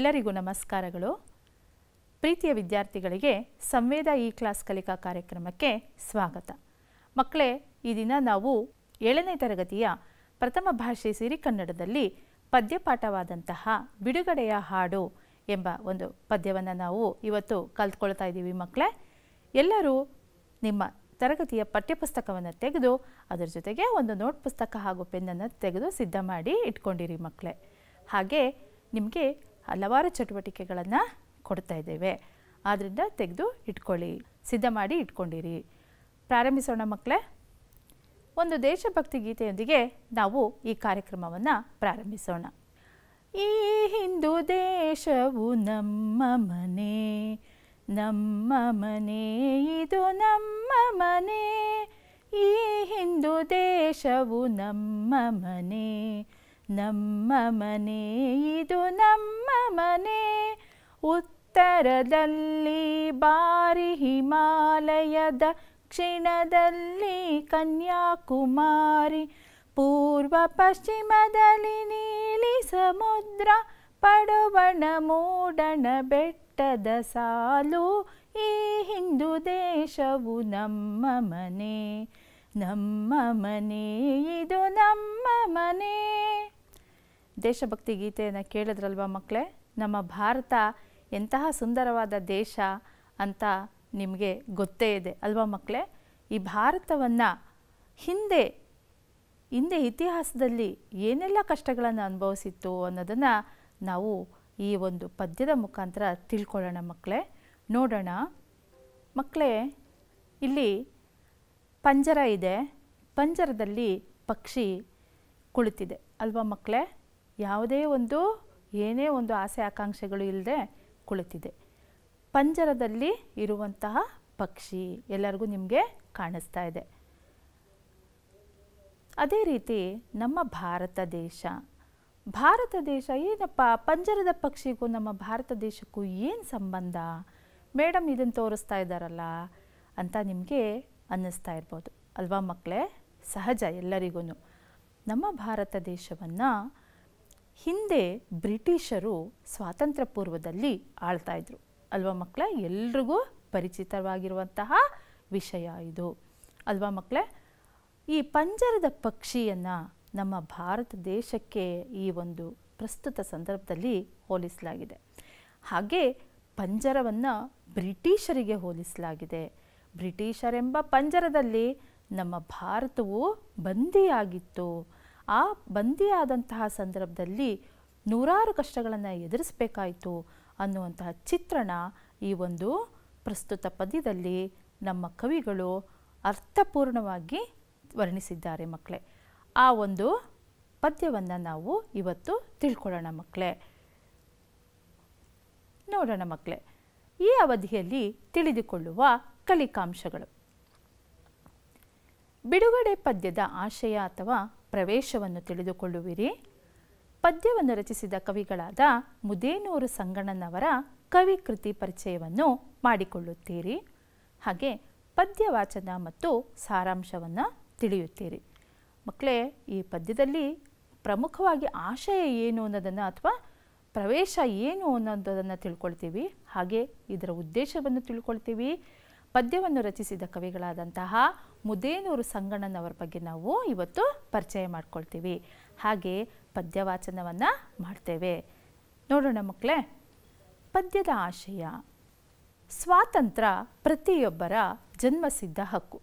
ಎಲ್ಲರಿಗೂ ನಮಸ್ಕಾರಗಳು ಪ್ರೀತಿಯ ವಿದ್ಯಾರ್ಥಿಗಳಿಗೆ ಸಂವೇದ ಇ ಕ್ಲಾಸ್ ಕಲಿಕಾ ಕಾರ್ಯಕ್ರಮಕ್ಕೆ ಸ್ವಾಗತ ಮಕ್ಕಳೇ ಈ ದಿನ ನಾವು ಏಳನೇ ತರಗತಿಯ ಪ್ರಥಮ ಭಾಷೆ ಸಿರಿ ಕನ್ನಡದಲ್ಲಿ ಪದ್ಯಪಾಠವಾದಂತಹ ಬಿಡುಗಡೆಯ ಹಾಡು ಎಂಬ ಒಂದು ಪದ್ಯವನ್ನು ನಾವು ಇವತ್ತು ಕಲ್ತ್ಕೊಳ್ತಾ ಇದ್ದೀವಿ ಮಕ್ಕಳೇ ಎಲ್ಲರೂ ನಿಮ್ಮ ತರಗತಿಯ ಪಠ್ಯಪುಸ್ತಕವನ್ನು ತೆಗೆದು ಅದರ ಜೊತೆಗೆ ಒಂದು ನೋಟ್ ಪುಸ್ತಕ ಹಾಗೂ ಪೆನ್ನನ್ನು ತೆಗೆದು ಸಿದ್ಧ ಮಾಡಿ ಇಟ್ಕೊಂಡಿರಿ ಮಕ್ಕಳೇ ಹಾಗೆ ನಿಮಗೆ ಹಲವಾರು ಚಟುವಟಿಕೆಗಳನ್ನು ಕೊಡ್ತಾ ಇದ್ದೇವೆ ಆದ್ದರಿಂದ ತೆಗೆದು ಇಟ್ಕೊಳ್ಳಿ ಸಿದ್ಧ ಮಾಡಿ ಇಟ್ಕೊಂಡಿರಿ ಪ್ರಾರಂಭಿಸೋಣ ಮಕ್ಕಳೇ ಒಂದು ದೇಶಭಕ್ತಿ ಗೀತೆಯೊಂದಿಗೆ ನಾವು ಈ ಕಾರ್ಯಕ್ರಮವನ್ನು ಪ್ರಾರಂಭಿಸೋಣ ಈ ಹಿಂದೂ ದೇಶವು ನಮ್ಮ ಮನೆ ನಮ್ಮ ಮನೆ ಇದು ನಮ್ಮ ಮನೆ ಈ ಹಿಂದೂ ದೇಶವು ನಮ್ಮ ಮನೆ ನಮ್ಮ ಮನೆ ಇದು ನಮ್ಮ ಮನೆ ಉತ್ತರದಲ್ಲಿ ಬಾರಿ ಹಿಮಾಲಯದ ದಕ್ಷಿಣದಲ್ಲಿ ಕನ್ಯಾಕುಮಾರಿ ಪೂರ್ವ ಪಶ್ಚಿಮದಲ್ಲಿ ನೀಲಿ ಸಮುದ್ರ ಪಡುವಣ ಮೂಡಣ ಬೆಟ್ಟದ ಸಾಲು ಈ ಹಿಂದೂ ದೇಶವು ನಮ್ಮ ಮನೆ ನಮ್ಮ ಮನೆ ಇದು ನಮ್ಮ ಮನೆ ದೇಶಭಕ್ತಿ ಗೀತೆಯನ್ನು ಕೇಳಿದ್ರಲ್ವ ಮಕ್ಕಳೇ ನಮ್ಮ ಭಾರತ ಎಂತಹ ಸುಂದರವಾದ ದೇಶ ಅಂತ ನಿಮಗೆ ಗೊತ್ತೇ ಇದೆ ಅಲ್ವಾ ಮಕ್ಕಳೇ ಈ ಭಾರತವನ್ನು ಹಿಂದೆ ಹಿಂದೆ ಇತಿಹಾಸದಲ್ಲಿ ಏನೆಲ್ಲ ಕಷ್ಟಗಳನ್ನು ಅನುಭವಿಸಿತ್ತು ಅನ್ನೋದನ್ನು ನಾವು ಈ ಒಂದು ಪದ್ಯದ ಮುಖಾಂತರ ತಿಳ್ಕೊಳ್ಳೋಣ ಮಕ್ಕಳೇ ನೋಡೋಣ ಮಕ್ಕಳೇ ಇಲ್ಲಿ ಪಂಜರ ಇದೆ ಪಂಜರದಲ್ಲಿ ಪಕ್ಷಿ ಕುಳಿತಿದೆ ಅಲ್ವಾ ಮಕ್ಕಳೇ ಯಾವುದೇ ಒಂದು ಏನೇ ಒಂದು ಆಸೆ ಆಕಾಂಕ್ಷೆಗಳು ಇಲ್ಲದೆ ಕುಳಿತಿದೆ ಪಂಜರದಲ್ಲಿ ಇರುವಂತಹ ಪಕ್ಷಿ ಎಲ್ಲರಿಗೂ ನಿಮಗೆ ಕಾಣಿಸ್ತಾ ಇದೆ ಅದೇ ರೀತಿ ನಮ್ಮ ಭಾರತ ದೇಶ ಭಾರತ ದೇಶ ಏನಪ್ಪ ಪಂಜರದ ಪಕ್ಷಿಗೂ ನಮ್ಮ ಭಾರತ ದೇಶಕ್ಕೂ ಏನು ಸಂಬಂಧ ಮೇಡಮ್ ಇದನ್ನು ತೋರಿಸ್ತಾ ಇದ್ದಾರಲ್ಲ ಅಂತ ನಿಮಗೆ ಅನ್ನಿಸ್ತಾ ಇರ್ಬೋದು ಅಲ್ವಾ ಮಕ್ಕಳೇ ಸಹಜ ಎಲ್ಲರಿಗೂ ನಮ್ಮ ಭಾರತ ದೇಶವನ್ನು ಹಿಂದೆ ಬ್ರಿಟಿಷರು ಸ್ವಾತಂತ್ರ್ಯ ಪೂರ್ವದಲ್ಲಿ ಇದ್ರು ಅಲ್ವಾ ಮಕ್ಕಳೇ ಎಲ್ರಿಗೂ ಪರಿಚಿತವಾಗಿರುವಂತಹ ವಿಷಯ ಇದು ಅಲ್ವಾ ಮಕ್ಕಳೇ ಈ ಪಂಜರದ ಪಕ್ಷಿಯನ್ನು ನಮ್ಮ ಭಾರತ ದೇಶಕ್ಕೆ ಈ ಒಂದು ಪ್ರಸ್ತುತ ಸಂದರ್ಭದಲ್ಲಿ ಹೋಲಿಸಲಾಗಿದೆ ಹಾಗೆ ಪಂಜರವನ್ನು ಬ್ರಿಟಿಷರಿಗೆ ಹೋಲಿಸಲಾಗಿದೆ ಬ್ರಿಟಿಷರೆಂಬ ಪಂಜರದಲ್ಲಿ ನಮ್ಮ ಭಾರತವು ಬಂದಿಯಾಗಿತ್ತು ಆ ಬಂದಿಯಾದಂತಹ ಸಂದರ್ಭದಲ್ಲಿ ನೂರಾರು ಕಷ್ಟಗಳನ್ನು ಎದುರಿಸಬೇಕಾಯಿತು ಅನ್ನುವಂತಹ ಚಿತ್ರಣ ಈ ಒಂದು ಪ್ರಸ್ತುತ ಪದ್ಯದಲ್ಲಿ ನಮ್ಮ ಕವಿಗಳು ಅರ್ಥಪೂರ್ಣವಾಗಿ ವರ್ಣಿಸಿದ್ದಾರೆ ಮಕ್ಕಳೇ ಆ ಒಂದು ಪದ್ಯವನ್ನು ನಾವು ಇವತ್ತು ತಿಳ್ಕೊಳ್ಳೋಣ ಮಕ್ಕಳೇ ನೋಡೋಣ ಮಕ್ಕಳೇ ಈ ಅವಧಿಯಲ್ಲಿ ತಿಳಿದುಕೊಳ್ಳುವ ಕಲಿಕಾಂಶಗಳು ಬಿಡುಗಡೆ ಪದ್ಯದ ಆಶಯ ಅಥವಾ ಪ್ರವೇಶವನ್ನು ತಿಳಿದುಕೊಳ್ಳುವಿರಿ ಪದ್ಯವನ್ನು ರಚಿಸಿದ ಕವಿಗಳಾದ ಮುದೇನೂರು ಸಂಗಣ್ಣನವರ ಕವಿ ಕೃತಿ ಪರಿಚಯವನ್ನು ಮಾಡಿಕೊಳ್ಳುತ್ತೀರಿ ಹಾಗೆ ಪದ್ಯ ವಾಚನ ಮತ್ತು ಸಾರಾಂಶವನ್ನು ತಿಳಿಯುತ್ತೀರಿ ಮಕ್ಕಳೇ ಈ ಪದ್ಯದಲ್ಲಿ ಪ್ರಮುಖವಾಗಿ ಆಶಯ ಏನು ಅನ್ನೋದನ್ನು ಅಥವಾ ಪ್ರವೇಶ ಏನು ಅನ್ನೋದನ್ನು ತಿಳ್ಕೊಳ್ತೀವಿ ಹಾಗೆ ಇದರ ಉದ್ದೇಶವನ್ನು ತಿಳ್ಕೊಳ್ತೀವಿ ಪದ್ಯವನ್ನು ರಚಿಸಿದ ಕವಿಗಳಾದಂತಹ ಮುದೇನೂರು ಸಂಗಣ್ಣನವರ ಬಗ್ಗೆ ನಾವು ಇವತ್ತು ಪರಿಚಯ ಮಾಡ್ಕೊಳ್ತೀವಿ ಹಾಗೆ ಪದ್ಯ ಮಾಡ್ತೇವೆ ನೋಡೋಣ ಮಕ್ಕಳೇ ಪದ್ಯದ ಆಶಯ ಸ್ವಾತಂತ್ರ್ಯ ಪ್ರತಿಯೊಬ್ಬರ ಜನ್ಮಸಿದ್ಧ ಹಕ್ಕು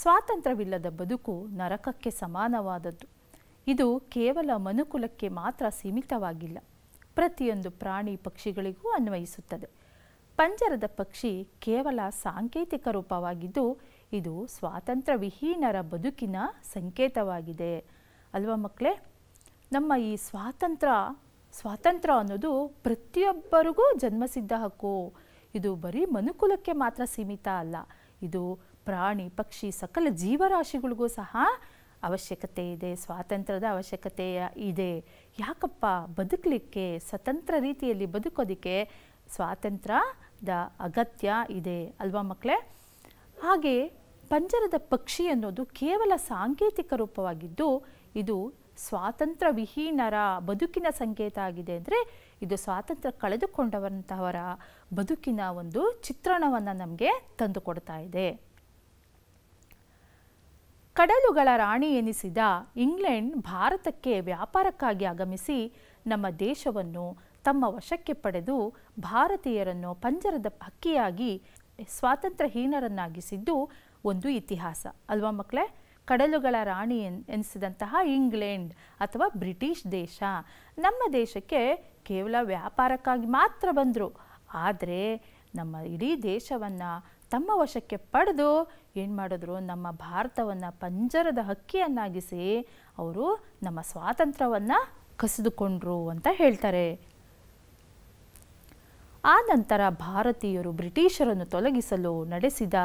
ಸ್ವಾತಂತ್ರ್ಯವಿಲ್ಲದ ಬದುಕು ನರಕಕ್ಕೆ ಸಮಾನವಾದದ್ದು ಇದು ಕೇವಲ ಮನುಕುಲಕ್ಕೆ ಮಾತ್ರ ಸೀಮಿತವಾಗಿಲ್ಲ ಪ್ರತಿಯೊಂದು ಪ್ರಾಣಿ ಪಕ್ಷಿಗಳಿಗೂ ಅನ್ವಯಿಸುತ್ತದೆ ಪಂಜರದ ಪಕ್ಷಿ ಕೇವಲ ಸಾಂಕೇತಿಕ ರೂಪವಾಗಿದ್ದು ಇದು ಸ್ವಾತಂತ್ರ್ಯ ವಿಹೀನರ ಬದುಕಿನ ಸಂಕೇತವಾಗಿದೆ ಅಲ್ವಾ ಮಕ್ಕಳೇ ನಮ್ಮ ಈ ಸ್ವಾತಂತ್ರ್ಯ ಸ್ವಾತಂತ್ರ್ಯ ಅನ್ನೋದು ಪ್ರತಿಯೊಬ್ಬರಿಗೂ ಜನ್ಮಸಿದ್ಧ ಹಕ್ಕು ಇದು ಬರೀ ಮನುಕುಲಕ್ಕೆ ಮಾತ್ರ ಸೀಮಿತ ಅಲ್ಲ ಇದು ಪ್ರಾಣಿ ಪಕ್ಷಿ ಸಕಲ ಜೀವರಾಶಿಗಳಿಗೂ ಸಹ ಅವಶ್ಯಕತೆ ಇದೆ ಸ್ವಾತಂತ್ರ್ಯದ ಅವಶ್ಯಕತೆ ಇದೆ ಯಾಕಪ್ಪ ಬದುಕಲಿಕ್ಕೆ ಸ್ವತಂತ್ರ ರೀತಿಯಲ್ಲಿ ಬದುಕೋದಕ್ಕೆ ಸ್ವಾತಂತ್ರ್ಯ ದ ಅಗತ್ಯ ಇದೆ ಅಲ್ವಾ ಮಕ್ಕಳೇ ಹಾಗೆ ಪಂಜರದ ಪಕ್ಷಿ ಅನ್ನೋದು ಕೇವಲ ಸಾಂಕೇತಿಕ ರೂಪವಾಗಿದ್ದು ಇದು ಸ್ವಾತಂತ್ರ್ಯ ವಿಹೀನರ ಬದುಕಿನ ಸಂಕೇತ ಆಗಿದೆ ಅಂದರೆ ಇದು ಸ್ವಾತಂತ್ರ್ಯ ಕಳೆದುಕೊಂಡವಂತಹವರ ಬದುಕಿನ ಒಂದು ಚಿತ್ರಣವನ್ನು ನಮಗೆ ತಂದುಕೊಡ್ತಾ ಇದೆ ಕಡಲುಗಳ ರಾಣಿ ಎನಿಸಿದ ಇಂಗ್ಲೆಂಡ್ ಭಾರತಕ್ಕೆ ವ್ಯಾಪಾರಕ್ಕಾಗಿ ಆಗಮಿಸಿ ನಮ್ಮ ದೇಶವನ್ನು ತಮ್ಮ ವಶಕ್ಕೆ ಪಡೆದು ಭಾರತೀಯರನ್ನು ಪಂಜರದ ಹಕ್ಕಿಯಾಗಿ ಸ್ವಾತಂತ್ರ್ಯಹೀನರನ್ನಾಗಿಸಿದ್ದು ಒಂದು ಇತಿಹಾಸ ಅಲ್ವಾ ಮಕ್ಕಳೇ ಕಡಲುಗಳ ರಾಣಿ ಎನ್ ಎನಿಸಿದಂತಹ ಇಂಗ್ಲೆಂಡ್ ಅಥವಾ ಬ್ರಿಟಿಷ್ ದೇಶ ನಮ್ಮ ದೇಶಕ್ಕೆ ಕೇವಲ ವ್ಯಾಪಾರಕ್ಕಾಗಿ ಮಾತ್ರ ಬಂದರು ಆದರೆ ನಮ್ಮ ಇಡೀ ದೇಶವನ್ನು ತಮ್ಮ ವಶಕ್ಕೆ ಪಡೆದು ಏನು ಮಾಡಿದ್ರು ನಮ್ಮ ಭಾರತವನ್ನು ಪಂಜರದ ಹಕ್ಕಿಯನ್ನಾಗಿಸಿ ಅವರು ನಮ್ಮ ಸ್ವಾತಂತ್ರ್ಯವನ್ನು ಕಸಿದುಕೊಂಡ್ರು ಅಂತ ಹೇಳ್ತಾರೆ ಆ ನಂತರ ಭಾರತೀಯರು ಬ್ರಿಟಿಷರನ್ನು ತೊಲಗಿಸಲು ನಡೆಸಿದ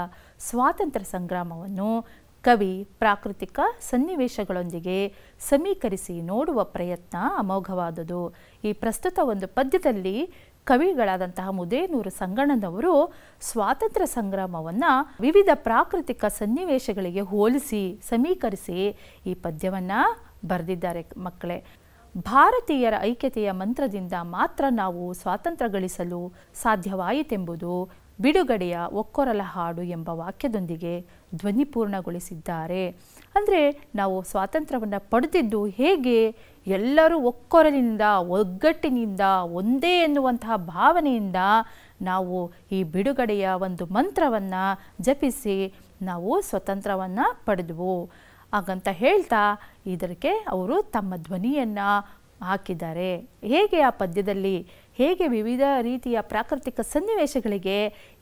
ಸ್ವಾತಂತ್ರ್ಯ ಸಂಗ್ರಾಮವನ್ನು ಕವಿ ಪ್ರಾಕೃತಿಕ ಸನ್ನಿವೇಶಗಳೊಂದಿಗೆ ಸಮೀಕರಿಸಿ ನೋಡುವ ಪ್ರಯತ್ನ ಅಮೋಘವಾದುದು ಈ ಪ್ರಸ್ತುತ ಒಂದು ಪದ್ಯದಲ್ಲಿ ಕವಿಗಳಾದಂತಹ ಮುದೇನೂರು ಸಂಗಣ್ಣನವರು ಸ್ವಾತಂತ್ರ್ಯ ಸಂಗ್ರಾಮವನ್ನು ವಿವಿಧ ಪ್ರಾಕೃತಿಕ ಸನ್ನಿವೇಶಗಳಿಗೆ ಹೋಲಿಸಿ ಸಮೀಕರಿಸಿ ಈ ಪದ್ಯವನ್ನು ಬರೆದಿದ್ದಾರೆ ಮಕ್ಕಳೇ ಭಾರತೀಯರ ಐಕ್ಯತೆಯ ಮಂತ್ರದಿಂದ ಮಾತ್ರ ನಾವು ಸ್ವಾತಂತ್ರ್ಯ ಗಳಿಸಲು ಸಾಧ್ಯವಾಯಿತೆಂಬುದು ಬಿಡುಗಡೆಯ ಒಕ್ಕೊರಲ ಹಾಡು ಎಂಬ ವಾಕ್ಯದೊಂದಿಗೆ ಧ್ವನಿಪೂರ್ಣಗೊಳಿಸಿದ್ದಾರೆ ಅಂದರೆ ನಾವು ಸ್ವಾತಂತ್ರ್ಯವನ್ನು ಪಡೆದಿದ್ದು ಹೇಗೆ ಎಲ್ಲರೂ ಒಕ್ಕೊರಲಿನಿಂದ ಒಗ್ಗಟ್ಟಿನಿಂದ ಒಂದೇ ಎನ್ನುವಂತಹ ಭಾವನೆಯಿಂದ ನಾವು ಈ ಬಿಡುಗಡೆಯ ಒಂದು ಮಂತ್ರವನ್ನು ಜಪಿಸಿ ನಾವು ಸ್ವತಂತ್ರವನ್ನು ಪಡೆದವು ಹಾಗಂತ ಹೇಳ್ತಾ ಇದಕ್ಕೆ ಅವರು ತಮ್ಮ ಧ್ವನಿಯನ್ನು ಹಾಕಿದ್ದಾರೆ ಹೇಗೆ ಆ ಪದ್ಯದಲ್ಲಿ ಹೇಗೆ ವಿವಿಧ ರೀತಿಯ ಪ್ರಾಕೃತಿಕ ಸನ್ನಿವೇಶಗಳಿಗೆ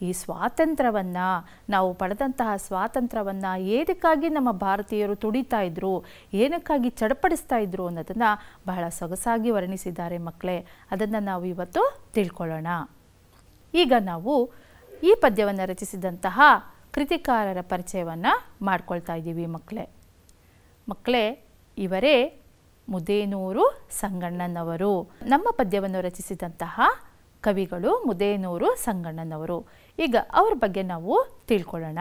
ಈ ಸ್ವಾತಂತ್ರ್ಯವನ್ನು ನಾವು ಪಡೆದಂತಹ ಸ್ವಾತಂತ್ರ್ಯವನ್ನು ಏನಕ್ಕಾಗಿ ನಮ್ಮ ಭಾರತೀಯರು ತುಡಿತಾ ಇದ್ದರು ಏನಕ್ಕಾಗಿ ಚಡಪಡಿಸ್ತಾ ಇದ್ದರು ಅನ್ನೋದನ್ನು ಬಹಳ ಸೊಗಸಾಗಿ ವರ್ಣಿಸಿದ್ದಾರೆ ಮಕ್ಕಳೇ ಅದನ್ನು ನಾವು ಇವತ್ತು ತಿಳ್ಕೊಳ್ಳೋಣ ಈಗ ನಾವು ಈ ಪದ್ಯವನ್ನು ರಚಿಸಿದಂತಹ ಕೃತಿಕಾರರ ಪರಿಚಯವನ್ನು ಮಾಡ್ಕೊಳ್ತಾ ಇದ್ದೀವಿ ಮಕ್ಕಳೇ ಮಕ್ಕಳೇ ಇವರೇ ಮುದೇನೂರು ಸಂಗಣ್ಣನವರು ನಮ್ಮ ಪದ್ಯವನ್ನು ರಚಿಸಿದಂತಹ ಕವಿಗಳು ಮುದೇನೂರು ಸಂಗಣ್ಣನವರು ಈಗ ಅವ್ರ ಬಗ್ಗೆ ನಾವು ತಿಳ್ಕೊಳ್ಳೋಣ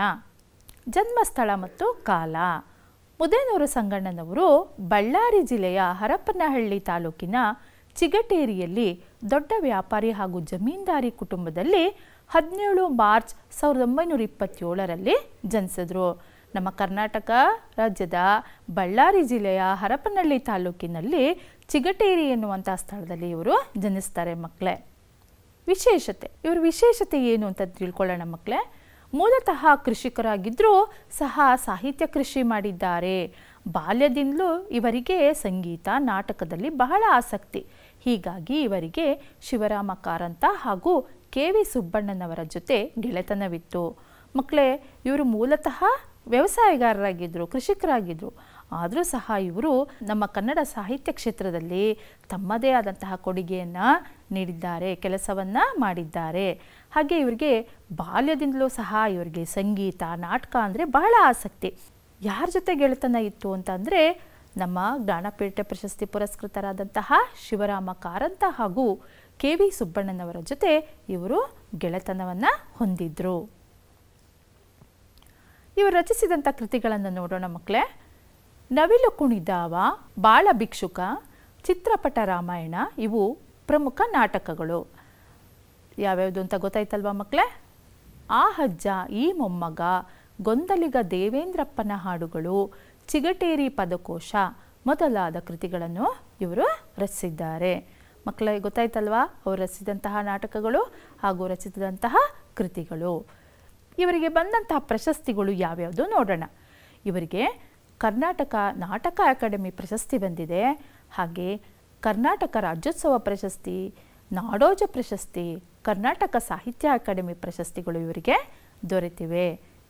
ಜನ್ಮಸ್ಥಳ ಮತ್ತು ಕಾಲ ಮುದೇನೂರು ಸಂಗಣ್ಣನವರು ಬಳ್ಳಾರಿ ಜಿಲ್ಲೆಯ ಹರಪನಹಳ್ಳಿ ತಾಲೂಕಿನ ಚಿಗಟೇರಿಯಲ್ಲಿ ದೊಡ್ಡ ವ್ಯಾಪಾರಿ ಹಾಗೂ ಜಮೀನ್ದಾರಿ ಕುಟುಂಬದಲ್ಲಿ ಹದಿನೇಳು ಮಾರ್ಚ್ ಸಾವಿರದ ಒಂಬೈನೂರ ಇಪ್ಪತ್ತೇಳರಲ್ಲಿ ಜನಿಸಿದ್ರು ನಮ್ಮ ಕರ್ನಾಟಕ ರಾಜ್ಯದ ಬಳ್ಳಾರಿ ಜಿಲ್ಲೆಯ ಹರಪನಹಳ್ಳಿ ತಾಲೂಕಿನಲ್ಲಿ ಚಿಗಟೇರಿ ಎನ್ನುವಂಥ ಸ್ಥಳದಲ್ಲಿ ಇವರು ಜನಿಸ್ತಾರೆ ಮಕ್ಕಳೇ ವಿಶೇಷತೆ ಇವರ ವಿಶೇಷತೆ ಏನು ಅಂತ ತಿಳ್ಕೊಳ್ಳೋಣ ಮಕ್ಕಳೇ ಮೂಲತಃ ಕೃಷಿಕರಾಗಿದ್ದರೂ ಸಹ ಸಾಹಿತ್ಯ ಕೃಷಿ ಮಾಡಿದ್ದಾರೆ ಬಾಲ್ಯದಿಂದಲೂ ಇವರಿಗೆ ಸಂಗೀತ ನಾಟಕದಲ್ಲಿ ಬಹಳ ಆಸಕ್ತಿ ಹೀಗಾಗಿ ಇವರಿಗೆ ಶಿವರಾಮ ಕಾರಂತ ಹಾಗೂ ಕೆ ವಿ ಸುಬ್ಬಣ್ಣನವರ ಜೊತೆ ಗೆಳೆತನವಿತ್ತು ಮಕ್ಕಳೇ ಇವರು ಮೂಲತಃ ವ್ಯವಸಾಯಗಾರರಾಗಿದ್ದರು ಕೃಷಿಕರಾಗಿದ್ದರು ಆದರೂ ಸಹ ಇವರು ನಮ್ಮ ಕನ್ನಡ ಸಾಹಿತ್ಯ ಕ್ಷೇತ್ರದಲ್ಲಿ ತಮ್ಮದೇ ಆದಂತಹ ಕೊಡುಗೆಯನ್ನು ನೀಡಿದ್ದಾರೆ ಕೆಲಸವನ್ನು ಮಾಡಿದ್ದಾರೆ ಹಾಗೆ ಇವರಿಗೆ ಬಾಲ್ಯದಿಂದಲೂ ಸಹ ಇವರಿಗೆ ಸಂಗೀತ ನಾಟಕ ಅಂದರೆ ಬಹಳ ಆಸಕ್ತಿ ಯಾರ ಜೊತೆ ಗೆಳೆತನ ಇತ್ತು ಅಂತಂದರೆ ನಮ್ಮ ಜ್ಞಾನಪೀಠ ಪ್ರಶಸ್ತಿ ಪುರಸ್ಕೃತರಾದಂತಹ ಶಿವರಾಮ ಕಾರಂತ ಹಾಗೂ ಕೆ ವಿ ಸುಬ್ಬಣ್ಣನವರ ಜೊತೆ ಇವರು ಗೆಳೆತನವನ್ನು ಹೊಂದಿದ್ದರು ಇವರು ರಚಿಸಿದಂಥ ಕೃತಿಗಳನ್ನು ನೋಡೋಣ ಮಕ್ಕಳೇ ನವಿಲು ಕುಣಿದಾವ ಬಾಳ ಭಿಕ್ಷುಕ ಚಿತ್ರಪಟ ರಾಮಾಯಣ ಇವು ಪ್ರಮುಖ ನಾಟಕಗಳು ಯಾವ್ಯಾವುದು ಅಂತ ಗೊತ್ತಾಯ್ತಲ್ವಾ ಮಕ್ಕಳೇ ಆ ಹಜ್ಜ ಈ ಮೊಮ್ಮಗ ಗೊಂದಲಿಗ ದೇವೇಂದ್ರಪ್ಪನ ಹಾಡುಗಳು ಚಿಗಟೇರಿ ಪದಕೋಶ ಮೊದಲಾದ ಕೃತಿಗಳನ್ನು ಇವರು ರಚಿಸಿದ್ದಾರೆ ಮಕ್ಕಳಿಗೆ ಗೊತ್ತಾಯ್ತಲ್ವಾ ಅವರು ರಚಿಸಿದಂತಹ ನಾಟಕಗಳು ಹಾಗೂ ರಚಿಸಿದಂತಹ ಕೃತಿಗಳು ಇವರಿಗೆ ಬಂದಂತಹ ಪ್ರಶಸ್ತಿಗಳು ಯಾವ್ಯಾವುದು ನೋಡೋಣ ಇವರಿಗೆ ಕರ್ನಾಟಕ ನಾಟಕ ಅಕಾಡೆಮಿ ಪ್ರಶಸ್ತಿ ಬಂದಿದೆ ಹಾಗೆ ಕರ್ನಾಟಕ ರಾಜ್ಯೋತ್ಸವ ಪ್ರಶಸ್ತಿ ನಾಡೋಜ ಪ್ರಶಸ್ತಿ ಕರ್ನಾಟಕ ಸಾಹಿತ್ಯ ಅಕಾಡೆಮಿ ಪ್ರಶಸ್ತಿಗಳು ಇವರಿಗೆ ದೊರೆತಿವೆ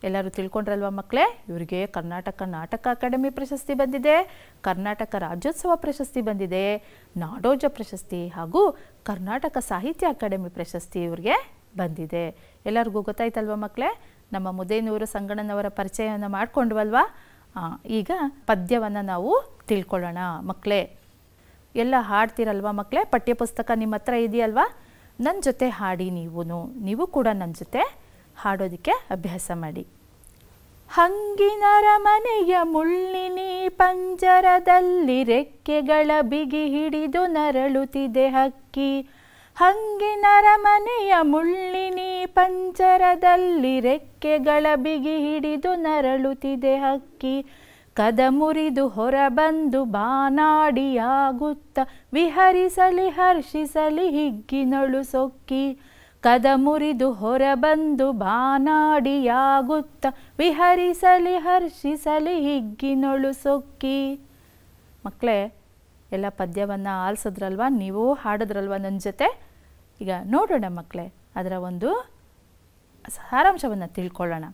ಎಲ್ಲರೂ ತಿಳ್ಕೊಂಡ್ರಲ್ವಾ ಮಕ್ಕಳೇ ಇವರಿಗೆ ಕರ್ನಾಟಕ ನಾಟಕ ಅಕಾಡೆಮಿ ಪ್ರಶಸ್ತಿ ಬಂದಿದೆ ಕರ್ನಾಟಕ ರಾಜ್ಯೋತ್ಸವ ಪ್ರಶಸ್ತಿ ಬಂದಿದೆ ನಾಡೋಜ ಪ್ರಶಸ್ತಿ ಹಾಗೂ ಕರ್ನಾಟಕ ಸಾಹಿತ್ಯ ಅಕಾಡೆಮಿ ಪ್ರಶಸ್ತಿ ಇವರಿಗೆ ಬಂದಿದೆ ಎಲ್ಲರಿಗೂ ಗೊತ್ತಾಯ್ತಲ್ವ ಮಕ್ಕಳೇ ನಮ್ಮ ಮುದೇನೂರು ಸಂಗಣ್ಣನವರ ಪರಿಚಯವನ್ನು ಮಾಡಿಕೊಂಡ್ವಲ್ವಾ ಈಗ ಪದ್ಯವನ್ನು ನಾವು ತಿಳ್ಕೊಳ್ಳೋಣ ಮಕ್ಕಳೇ ಎಲ್ಲ ಹಾಡ್ತೀರಲ್ವ ಮಕ್ಕಳೇ ಪಠ್ಯಪುಸ್ತಕ ನಿಮ್ಮ ಹತ್ರ ಇದೆಯಲ್ವಾ ನನ್ನ ಜೊತೆ ಹಾಡಿ ನೀವು ನೀವು ಕೂಡ ನನ್ನ ಜೊತೆ ಹಾಡೋದಕ್ಕೆ ಅಭ್ಯಾಸ ಮಾಡಿ ಹಂಗಿನರ ಮನೆಯ ಮುಳ್ಳಿನಿ ಪಂಜರದಲ್ಲಿ ರೆಕ್ಕೆಗಳ ಬಿಗಿ ಹಿಡಿದು ನರಳುತ್ತಿದೆ ಹಕ್ಕಿ ಹಂಗೆ ನರಮನೆಯ ಮುಳ್ಳಿನಿ ಪಂಜರದಲ್ಲಿ ರೆಕ್ಕೆಗಳ ಬಿಗಿ ಹಿಡಿದು ನರಳುತ್ತಿದೆ ಹಕ್ಕಿ ಕದ ಮುರಿದು ಹೊರಬಂದು ಬಾನಾಡಿಯಾಗುತ್ತ ವಿಹರಿಸಲಿ ಹರ್ಷಿಸಲಿ ಹಿಗ್ಗಿನಳು ಸೊಕ್ಕಿ ಕದ ಮುರಿದು ಹೊರಬಂದು ಬಾನಾಡಿಯಾಗುತ್ತ ವಿಹರಿಸಲಿ ಹರ್ಷಿಸಲಿ ಹಿಗ್ಗಿನೊಳು ಸೊಕ್ಕಿ ಮಕ್ಕಳೇ ಎಲ್ಲ ಪದ್ಯವನ್ನು ಆಲಿಸಿದ್ರಲ್ವ ನೀವು ಹಾಡಿದ್ರಲ್ವ ನನ್ನ ಜೊತೆ ಈಗ ನೋಡೋಣ ಮಕ್ಕಳೇ ಅದರ ಒಂದು ಸಾರಾಂಶವನ್ನು ತಿಳ್ಕೊಳ್ಳೋಣ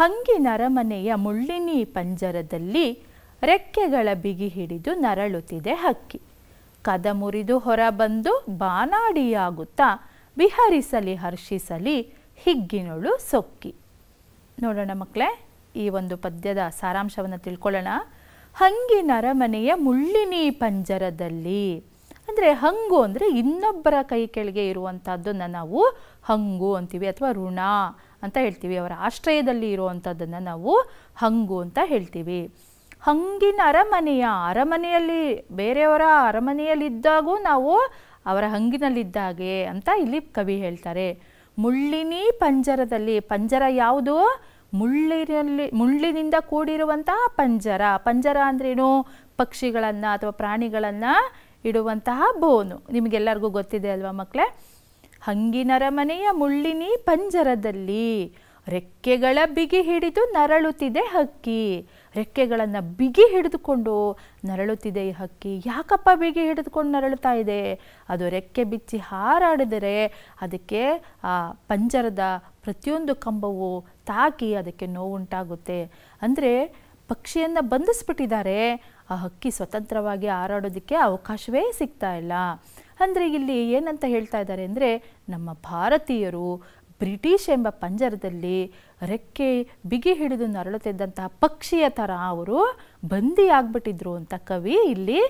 ಹಂಗಿ ನರಮನೆಯ ಮುಳ್ಳಿನಿ ಪಂಜರದಲ್ಲಿ ರೆಕ್ಕೆಗಳ ಬಿಗಿ ಹಿಡಿದು ನರಳುತ್ತಿದೆ ಹಕ್ಕಿ ಕದ ಮುರಿದು ಹೊರಬಂದು ಬಾನಾಡಿಯಾಗುತ್ತಾ ವಿಹರಿಸಲಿ ಹರ್ಷಿಸಲಿ ಹಿಗ್ಗಿನೊಳು ಸೊಕ್ಕಿ ನೋಡೋಣ ಮಕ್ಕಳೇ ಈ ಒಂದು ಪದ್ಯದ ಸಾರಾಂಶವನ್ನು ತಿಳ್ಕೊಳ್ಳೋಣ ಹಂಗಿ ನರಮನೆಯ ಮುಳ್ಳಿನಿ ಪಂಜರದಲ್ಲಿ ಅಂದರೆ ಹಂಗು ಅಂದರೆ ಇನ್ನೊಬ್ಬರ ಕೈ ಕೆಳಗೆ ಇರುವಂಥದ್ದನ್ನು ನಾವು ಹಂಗು ಅಂತೀವಿ ಅಥವಾ ಋಣ ಅಂತ ಹೇಳ್ತೀವಿ ಅವರ ಆಶ್ರಯದಲ್ಲಿ ಇರುವಂಥದ್ದನ್ನು ನಾವು ಹಂಗು ಅಂತ ಹೇಳ್ತೀವಿ ಹಂಗಿನ ಅರಮನೆಯ ಅರಮನೆಯಲ್ಲಿ ಬೇರೆಯವರ ಅರಮನೆಯಲ್ಲಿದ್ದಾಗೂ ನಾವು ಅವರ ಹಂಗಿನಲ್ಲಿದ್ದಾಗೆ ಅಂತ ಇಲ್ಲಿ ಕವಿ ಹೇಳ್ತಾರೆ ಮುಳ್ಳಿನಿ ಪಂಜರದಲ್ಲಿ ಪಂಜರ ಯಾವುದು ಮುಳ್ಳಿನಲ್ಲಿ ಮುಳ್ಳಿನಿಂದ ಕೂಡಿರುವಂತಹ ಪಂಜರ ಪಂಜರ ಅಂದ್ರೇನು ಪಕ್ಷಿಗಳನ್ನು ಅಥವಾ ಪ್ರಾಣಿಗಳನ್ನು ಇಡುವಂತಹ ಬೋನು ನಿಮಗೆಲ್ಲರಿಗೂ ಗೊತ್ತಿದೆ ಅಲ್ವಾ ಮಕ್ಕಳೇ ಹಂಗಿನರ ಮನೆಯ ಮುಳ್ಳಿನಿ ಪಂಜರದಲ್ಲಿ ರೆಕ್ಕೆಗಳ ಬಿಗಿ ಹಿಡಿದು ನರಳುತ್ತಿದೆ ಹಕ್ಕಿ ರೆಕ್ಕೆಗಳನ್ನು ಬಿಗಿ ಹಿಡಿದುಕೊಂಡು ನರಳುತ್ತಿದೆ ಈ ಹಕ್ಕಿ ಯಾಕಪ್ಪ ಬಿಗಿ ಹಿಡಿದುಕೊಂಡು ನರಳುತ್ತಾ ಇದೆ ಅದು ರೆಕ್ಕೆ ಬಿಚ್ಚಿ ಹಾರಾಡಿದರೆ ಅದಕ್ಕೆ ಆ ಪಂಜರದ ಪ್ರತಿಯೊಂದು ಕಂಬವು ತಾಕಿ ಅದಕ್ಕೆ ನೋವುಂಟಾಗುತ್ತೆ ಅಂದರೆ ಪಕ್ಷಿಯನ್ನು ಬಂಧಿಸ್ಬಿಟ್ಟಿದ್ದಾರೆ ಆ ಹಕ್ಕಿ ಸ್ವತಂತ್ರವಾಗಿ ಹಾರಾಡೋದಕ್ಕೆ ಅವಕಾಶವೇ ಸಿಗ್ತಾ ಇಲ್ಲ ಅಂದರೆ ಇಲ್ಲಿ ಏನಂತ ಹೇಳ್ತಾ ಇದ್ದಾರೆ ಅಂದರೆ ನಮ್ಮ ಭಾರತೀಯರು ಬ್ರಿಟಿಷ್ ಎಂಬ ಪಂಜರದಲ್ಲಿ ರೆಕ್ಕೆ ಬಿಗಿ ಹಿಡಿದು ನರಳುತ್ತಿದ್ದಂತಹ ಪಕ್ಷಿಯ ಥರ ಅವರು ಬಂದಿಯಾಗ್ಬಿಟ್ಟಿದ್ರು ಅಂತ ಕವಿ ಇಲ್ಲಿ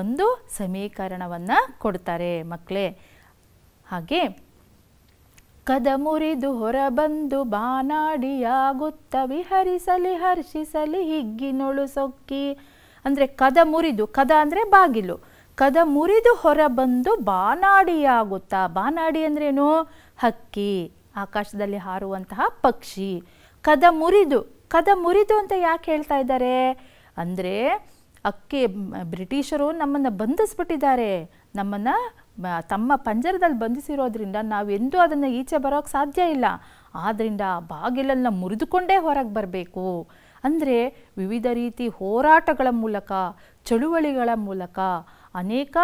ಒಂದು ಸಮೀಕರಣವನ್ನು ಕೊಡ್ತಾರೆ ಮಕ್ಕಳೇ ಹಾಗೆ ಕದ ಮುರಿದು ಹೊರಬಂದು ಬಾನಾಡಿಯಾಗುತ್ತ ವಿಹರಿಸಲಿ ಹರ್ಷಿಸಲಿ ಹಿಗ್ಗಿನೊಳು ಸೊಕ್ಕಿ ಅಂದರೆ ಕದ ಮುರಿದು ಕದ ಅಂದರೆ ಬಾಗಿಲು ಕದ ಮುರಿದು ಹೊರಬಂದು ಬಾನಾಡಿಯಾಗುತ್ತಾ ಬಾನಾಡಿ ಅಂದ್ರೇನು ಹಕ್ಕಿ ಆಕಾಶದಲ್ಲಿ ಹಾರುವಂತಹ ಪಕ್ಷಿ ಕದ ಮುರಿದು ಕದ ಮುರಿದು ಅಂತ ಯಾಕೆ ಹೇಳ್ತಾ ಇದ್ದಾರೆ ಅಂದರೆ ಅಕ್ಕಿ ಬ್ರಿಟಿಷರು ನಮ್ಮನ್ನು ಬಂಧಿಸ್ಬಿಟ್ಟಿದ್ದಾರೆ ನಮ್ಮನ್ನು ತಮ್ಮ ಪಂಜರದಲ್ಲಿ ಬಂಧಿಸಿರೋದ್ರಿಂದ ನಾವೆಂದೂ ಅದನ್ನು ಈಚೆ ಬರೋಕ್ಕೆ ಸಾಧ್ಯ ಇಲ್ಲ ಆದ್ದರಿಂದ ಬಾಗಿಲನ್ನು ಮುರಿದುಕೊಂಡೇ ಹೊರಗೆ ಬರಬೇಕು ಅಂದರೆ ವಿವಿಧ ರೀತಿ ಹೋರಾಟಗಳ ಮೂಲಕ ಚಳುವಳಿಗಳ ಮೂಲಕ ಅನೇಕ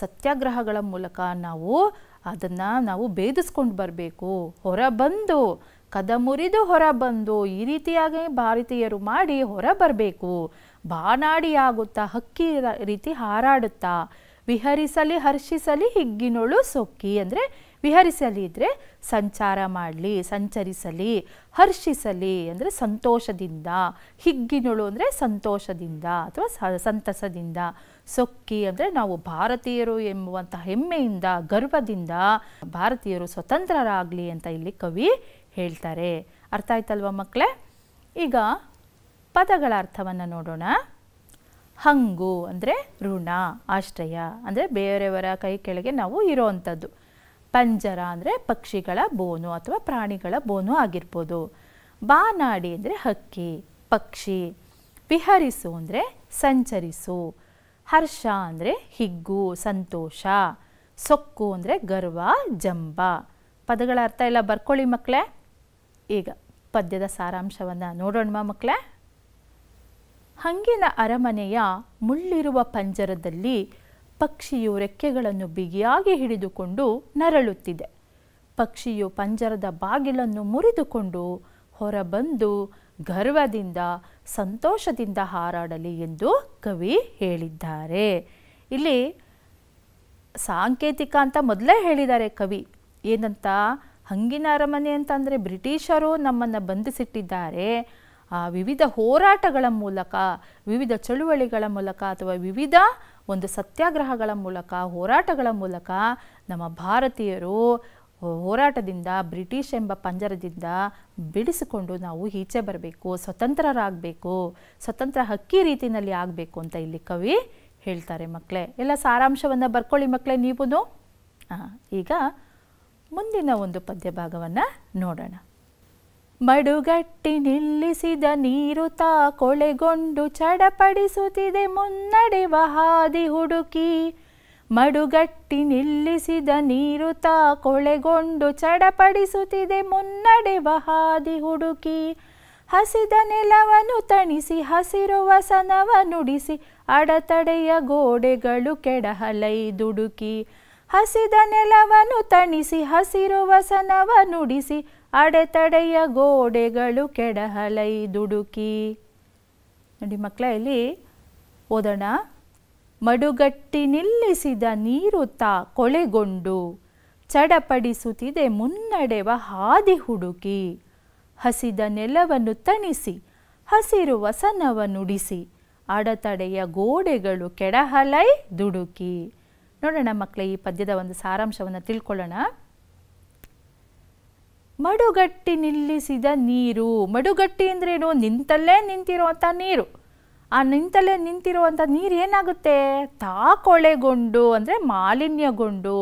ಸತ್ಯಾಗ್ರಹಗಳ ಮೂಲಕ ನಾವು ಅದನ್ನು ನಾವು ಭೇದಿಸ್ಕೊಂಡು ಬರಬೇಕು ಹೊರಬಂದು ಕದ ಮುರಿದು ಹೊರಬಂದು ಈ ರೀತಿಯಾಗಿ ಭಾರತೀಯರು ಮಾಡಿ ಹೊರ ಬರಬೇಕು ಬಾನಾಡಿಯಾಗುತ್ತಾ ಹಕ್ಕಿ ರೀತಿ ಹಾರಾಡುತ್ತಾ ವಿಹರಿಸಲಿ ಹರ್ಷಿಸಲಿ ಹಿಗ್ಗಿನೊಳು ಸೊಕ್ಕಿ ಅಂದರೆ ವಿಹರಿಸಲಿ ಇದ್ರೆ ಸಂಚಾರ ಮಾಡಲಿ ಸಂಚರಿಸಲಿ ಹರ್ಷಿಸಲಿ ಅಂದರೆ ಸಂತೋಷದಿಂದ ಹಿಗ್ಗಿನಳು ಅಂದರೆ ಸಂತೋಷದಿಂದ ಅಥವಾ ಸಂತಸದಿಂದ ಸೊಕ್ಕಿ ಅಂದರೆ ನಾವು ಭಾರತೀಯರು ಎಂಬುವಂಥ ಹೆಮ್ಮೆಯಿಂದ ಗರ್ವದಿಂದ ಭಾರತೀಯರು ಸ್ವತಂತ್ರರಾಗಲಿ ಅಂತ ಇಲ್ಲಿ ಕವಿ ಹೇಳ್ತಾರೆ ಅರ್ಥ ಆಯ್ತಲ್ವ ಮಕ್ಕಳೇ ಈಗ ಪದಗಳ ಅರ್ಥವನ್ನು ನೋಡೋಣ ಹಂಗು ಅಂದರೆ ಋಣ ಆಶ್ರಯ ಅಂದರೆ ಬೇರೆಯವರ ಕೈ ಕೆಳಗೆ ನಾವು ಇರೋವಂಥದ್ದು ಪಂಜರ ಅಂದರೆ ಪಕ್ಷಿಗಳ ಬೋನು ಅಥವಾ ಪ್ರಾಣಿಗಳ ಬೋನು ಆಗಿರ್ಬೋದು ಬಾನಾಡಿ ಅಂದರೆ ಹಕ್ಕಿ ಪಕ್ಷಿ ವಿಹರಿಸು ಅಂದರೆ ಸಂಚರಿಸು ಹರ್ಷ ಅಂದರೆ ಹಿಗ್ಗು ಸಂತೋಷ ಸೊಕ್ಕು ಅಂದರೆ ಗರ್ವ ಜಂಬ ಪದಗಳ ಅರ್ಥ ಎಲ್ಲ ಬರ್ಕೊಳ್ಳಿ ಮಕ್ಕಳೇ ಈಗ ಪದ್ಯದ ಸಾರಾಂಶವನ್ನು ನೋಡೋಣ ಮಕ್ಕಳೇ ಹಂಗಿನ ಅರಮನೆಯ ಮುಳ್ಳಿರುವ ಪಂಜರದಲ್ಲಿ ಪಕ್ಷಿಯು ರೆಕ್ಕೆಗಳನ್ನು ಬಿಗಿಯಾಗಿ ಹಿಡಿದುಕೊಂಡು ನರಳುತ್ತಿದೆ ಪಕ್ಷಿಯು ಪಂಜರದ ಬಾಗಿಲನ್ನು ಮುರಿದುಕೊಂಡು ಹೊರಬಂದು ಗರ್ವದಿಂದ ಸಂತೋಷದಿಂದ ಹಾರಾಡಲಿ ಎಂದು ಕವಿ ಹೇಳಿದ್ದಾರೆ ಇಲ್ಲಿ ಸಾಂಕೇತಿಕ ಅಂತ ಮೊದಲೇ ಹೇಳಿದ್ದಾರೆ ಕವಿ ಏನಂತ ಹಂಗಿನ ಅರಮನೆ ಅಂತಂದರೆ ಬ್ರಿಟಿಷರು ನಮ್ಮನ್ನು ಬಂಧಿಸಿಟ್ಟಿದ್ದಾರೆ ವಿವಿಧ ಹೋರಾಟಗಳ ಮೂಲಕ ವಿವಿಧ ಚಳುವಳಿಗಳ ಮೂಲಕ ಅಥವಾ ವಿವಿಧ ಒಂದು ಸತ್ಯಾಗ್ರಹಗಳ ಮೂಲಕ ಹೋರಾಟಗಳ ಮೂಲಕ ನಮ್ಮ ಭಾರತೀಯರು ಹೋರಾಟದಿಂದ ಬ್ರಿಟಿಷ್ ಎಂಬ ಪಂಜರದಿಂದ ಬಿಡಿಸಿಕೊಂಡು ನಾವು ಈಚೆ ಬರಬೇಕು ಸ್ವತಂತ್ರರಾಗಬೇಕು ಸ್ವತಂತ್ರ ಹಕ್ಕಿ ರೀತಿಯಲ್ಲಿ ಆಗಬೇಕು ಅಂತ ಇಲ್ಲಿ ಕವಿ ಹೇಳ್ತಾರೆ ಮಕ್ಕಳೇ ಎಲ್ಲ ಸಾರಾಂಶವನ್ನು ಬರ್ಕೊಳ್ಳಿ ಮಕ್ಕಳೇ ನೀವು ಈಗ ಮುಂದಿನ ಒಂದು ಪದ್ಯ ಭಾಗವನ್ನು ನೋಡೋಣ ಮಡುಗಟ್ಟಿ ನಿಲ್ಲಿಸಿದ ನೀರು ತಾ ಕೊಳೆಗೊಂಡು ಚಡಪಡಿಸುತ್ತಿದೆ ಮುನ್ನಡೆವ ಹಾದಿ ಹುಡುಕಿ ಮಡುಗಟ್ಟಿ ನಿಲ್ಲಿಸಿದ ನೀರು ತಾ ಕೊಳೆಗೊಂಡು ಚಡಪಡಿಸುತ್ತಿದೆ ಮುನ್ನಡೆವ ಹಾದಿ ಹುಡುಕಿ ಹಸಿದ ನೆಲವನ್ನು ತಣಿಸಿ ಹಸಿರು ವಸನವ ನುಡಿಸಿ ಅಡತಡೆಯ ಗೋಡೆಗಳು ಕೆಡಹಲೈ ದುಡುಕಿ ಹಸಿದ ನೆಲವನ್ನು ತಣಿಸಿ ಹಸಿರು ವಸನವ ನುಡಿಸಿ ಅಡೆತಡೆಯ ಗೋಡೆಗಳು ಕೆಡಹಲೈ ದುಡುಕಿ ನೋಡಿ ಮಕ್ಕಳ ಇಲ್ಲಿ ಓದೋಣ ಮಡುಗಟ್ಟಿ ನಿಲ್ಲಿಸಿದ ನೀರು ತಾ ಕೊಳೆಗೊಂಡು ಚಡಪಡಿಸುತ್ತಿದೆ ಮುನ್ನಡೆವ ಹಾದಿ ಹುಡುಕಿ ಹಸಿದ ನೆಲವನ್ನು ತಣಿಸಿ ಹಸಿರು ವಸನವನ್ನುಡಿಸಿ ಅಡತಡೆಯ ಗೋಡೆಗಳು ಕೆಡಹಲೈ ದುಡುಕಿ ನೋಡೋಣ ಮಕ್ಕಳ ಈ ಪದ್ಯದ ಒಂದು ಸಾರಾಂಶವನ್ನು ತಿಳ್ಕೊಳ್ಳೋಣ ಮಡುಗಟ್ಟಿ ನಿಲ್ಲಿಸಿದ ನೀರು ಮಡುಗಟ್ಟಿ ಏನು ನಿಂತಲ್ಲೇ ನಿಂತಿರುವಂಥ ನೀರು ಆ ನಿಂತಲ್ಲೇ ನಿಂತಿರುವಂಥ ನೀರು ಏನಾಗುತ್ತೆ ತಾ ಕೊಳೆಗೊಂಡು ಅಂದರೆ ಮಾಲಿನ್ಯಗೊಂಡು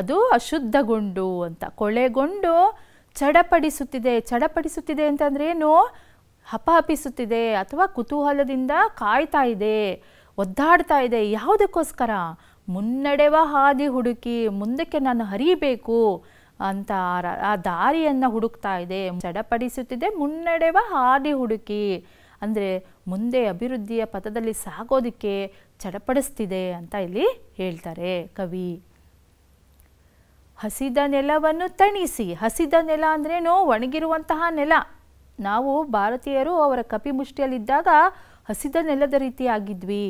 ಅದು ಅಶುದ್ಧಗೊಂಡು ಅಂತ ಕೊಳೆಗೊಂಡು ಚಡಪಡಿಸುತ್ತಿದೆ ಚಡಪಡಿಸುತ್ತಿದೆ ಅಂತಂದ್ರೆ ಏನು ಹಪಹಪಿಸುತ್ತಿದೆ ಅಥವಾ ಕುತೂಹಲದಿಂದ ಕಾಯ್ತಾ ಇದೆ ಒದ್ದಾಡ್ತಾ ಇದೆ ಯಾವುದಕ್ಕೋಸ್ಕರ ಮುನ್ನಡೆವ ಹಾದಿ ಹುಡುಕಿ ಮುಂದಕ್ಕೆ ನಾನು ಹರಿಬೇಕು ಅಂತ ಆ ದಾರಿಯನ್ನು ಹುಡುಕ್ತಾ ಇದೆ ಚಡಪಡಿಸುತ್ತಿದೆ ಮುನ್ನಡೆವ ಹಾದಿ ಹುಡುಕಿ ಅಂದ್ರೆ ಮುಂದೆ ಅಭಿವೃದ್ಧಿಯ ಪಥದಲ್ಲಿ ಸಾಗೋದಕ್ಕೆ ಚಡಪಡಿಸ್ತಿದೆ ಅಂತ ಇಲ್ಲಿ ಹೇಳ್ತಾರೆ ಕವಿ ಹಸಿದ ನೆಲವನ್ನು ತಣಿಸಿ ಹಸಿದ ನೆಲ ಅಂದ್ರೇನು ಒಣಗಿರುವಂತಹ ನೆಲ ನಾವು ಭಾರತೀಯರು ಅವರ ಕಪಿಮುಷ್ಟಿಯಲ್ಲಿದ್ದಾಗ ಹಸಿದ ನೆಲದ ರೀತಿ ಆಗಿದ್ವಿ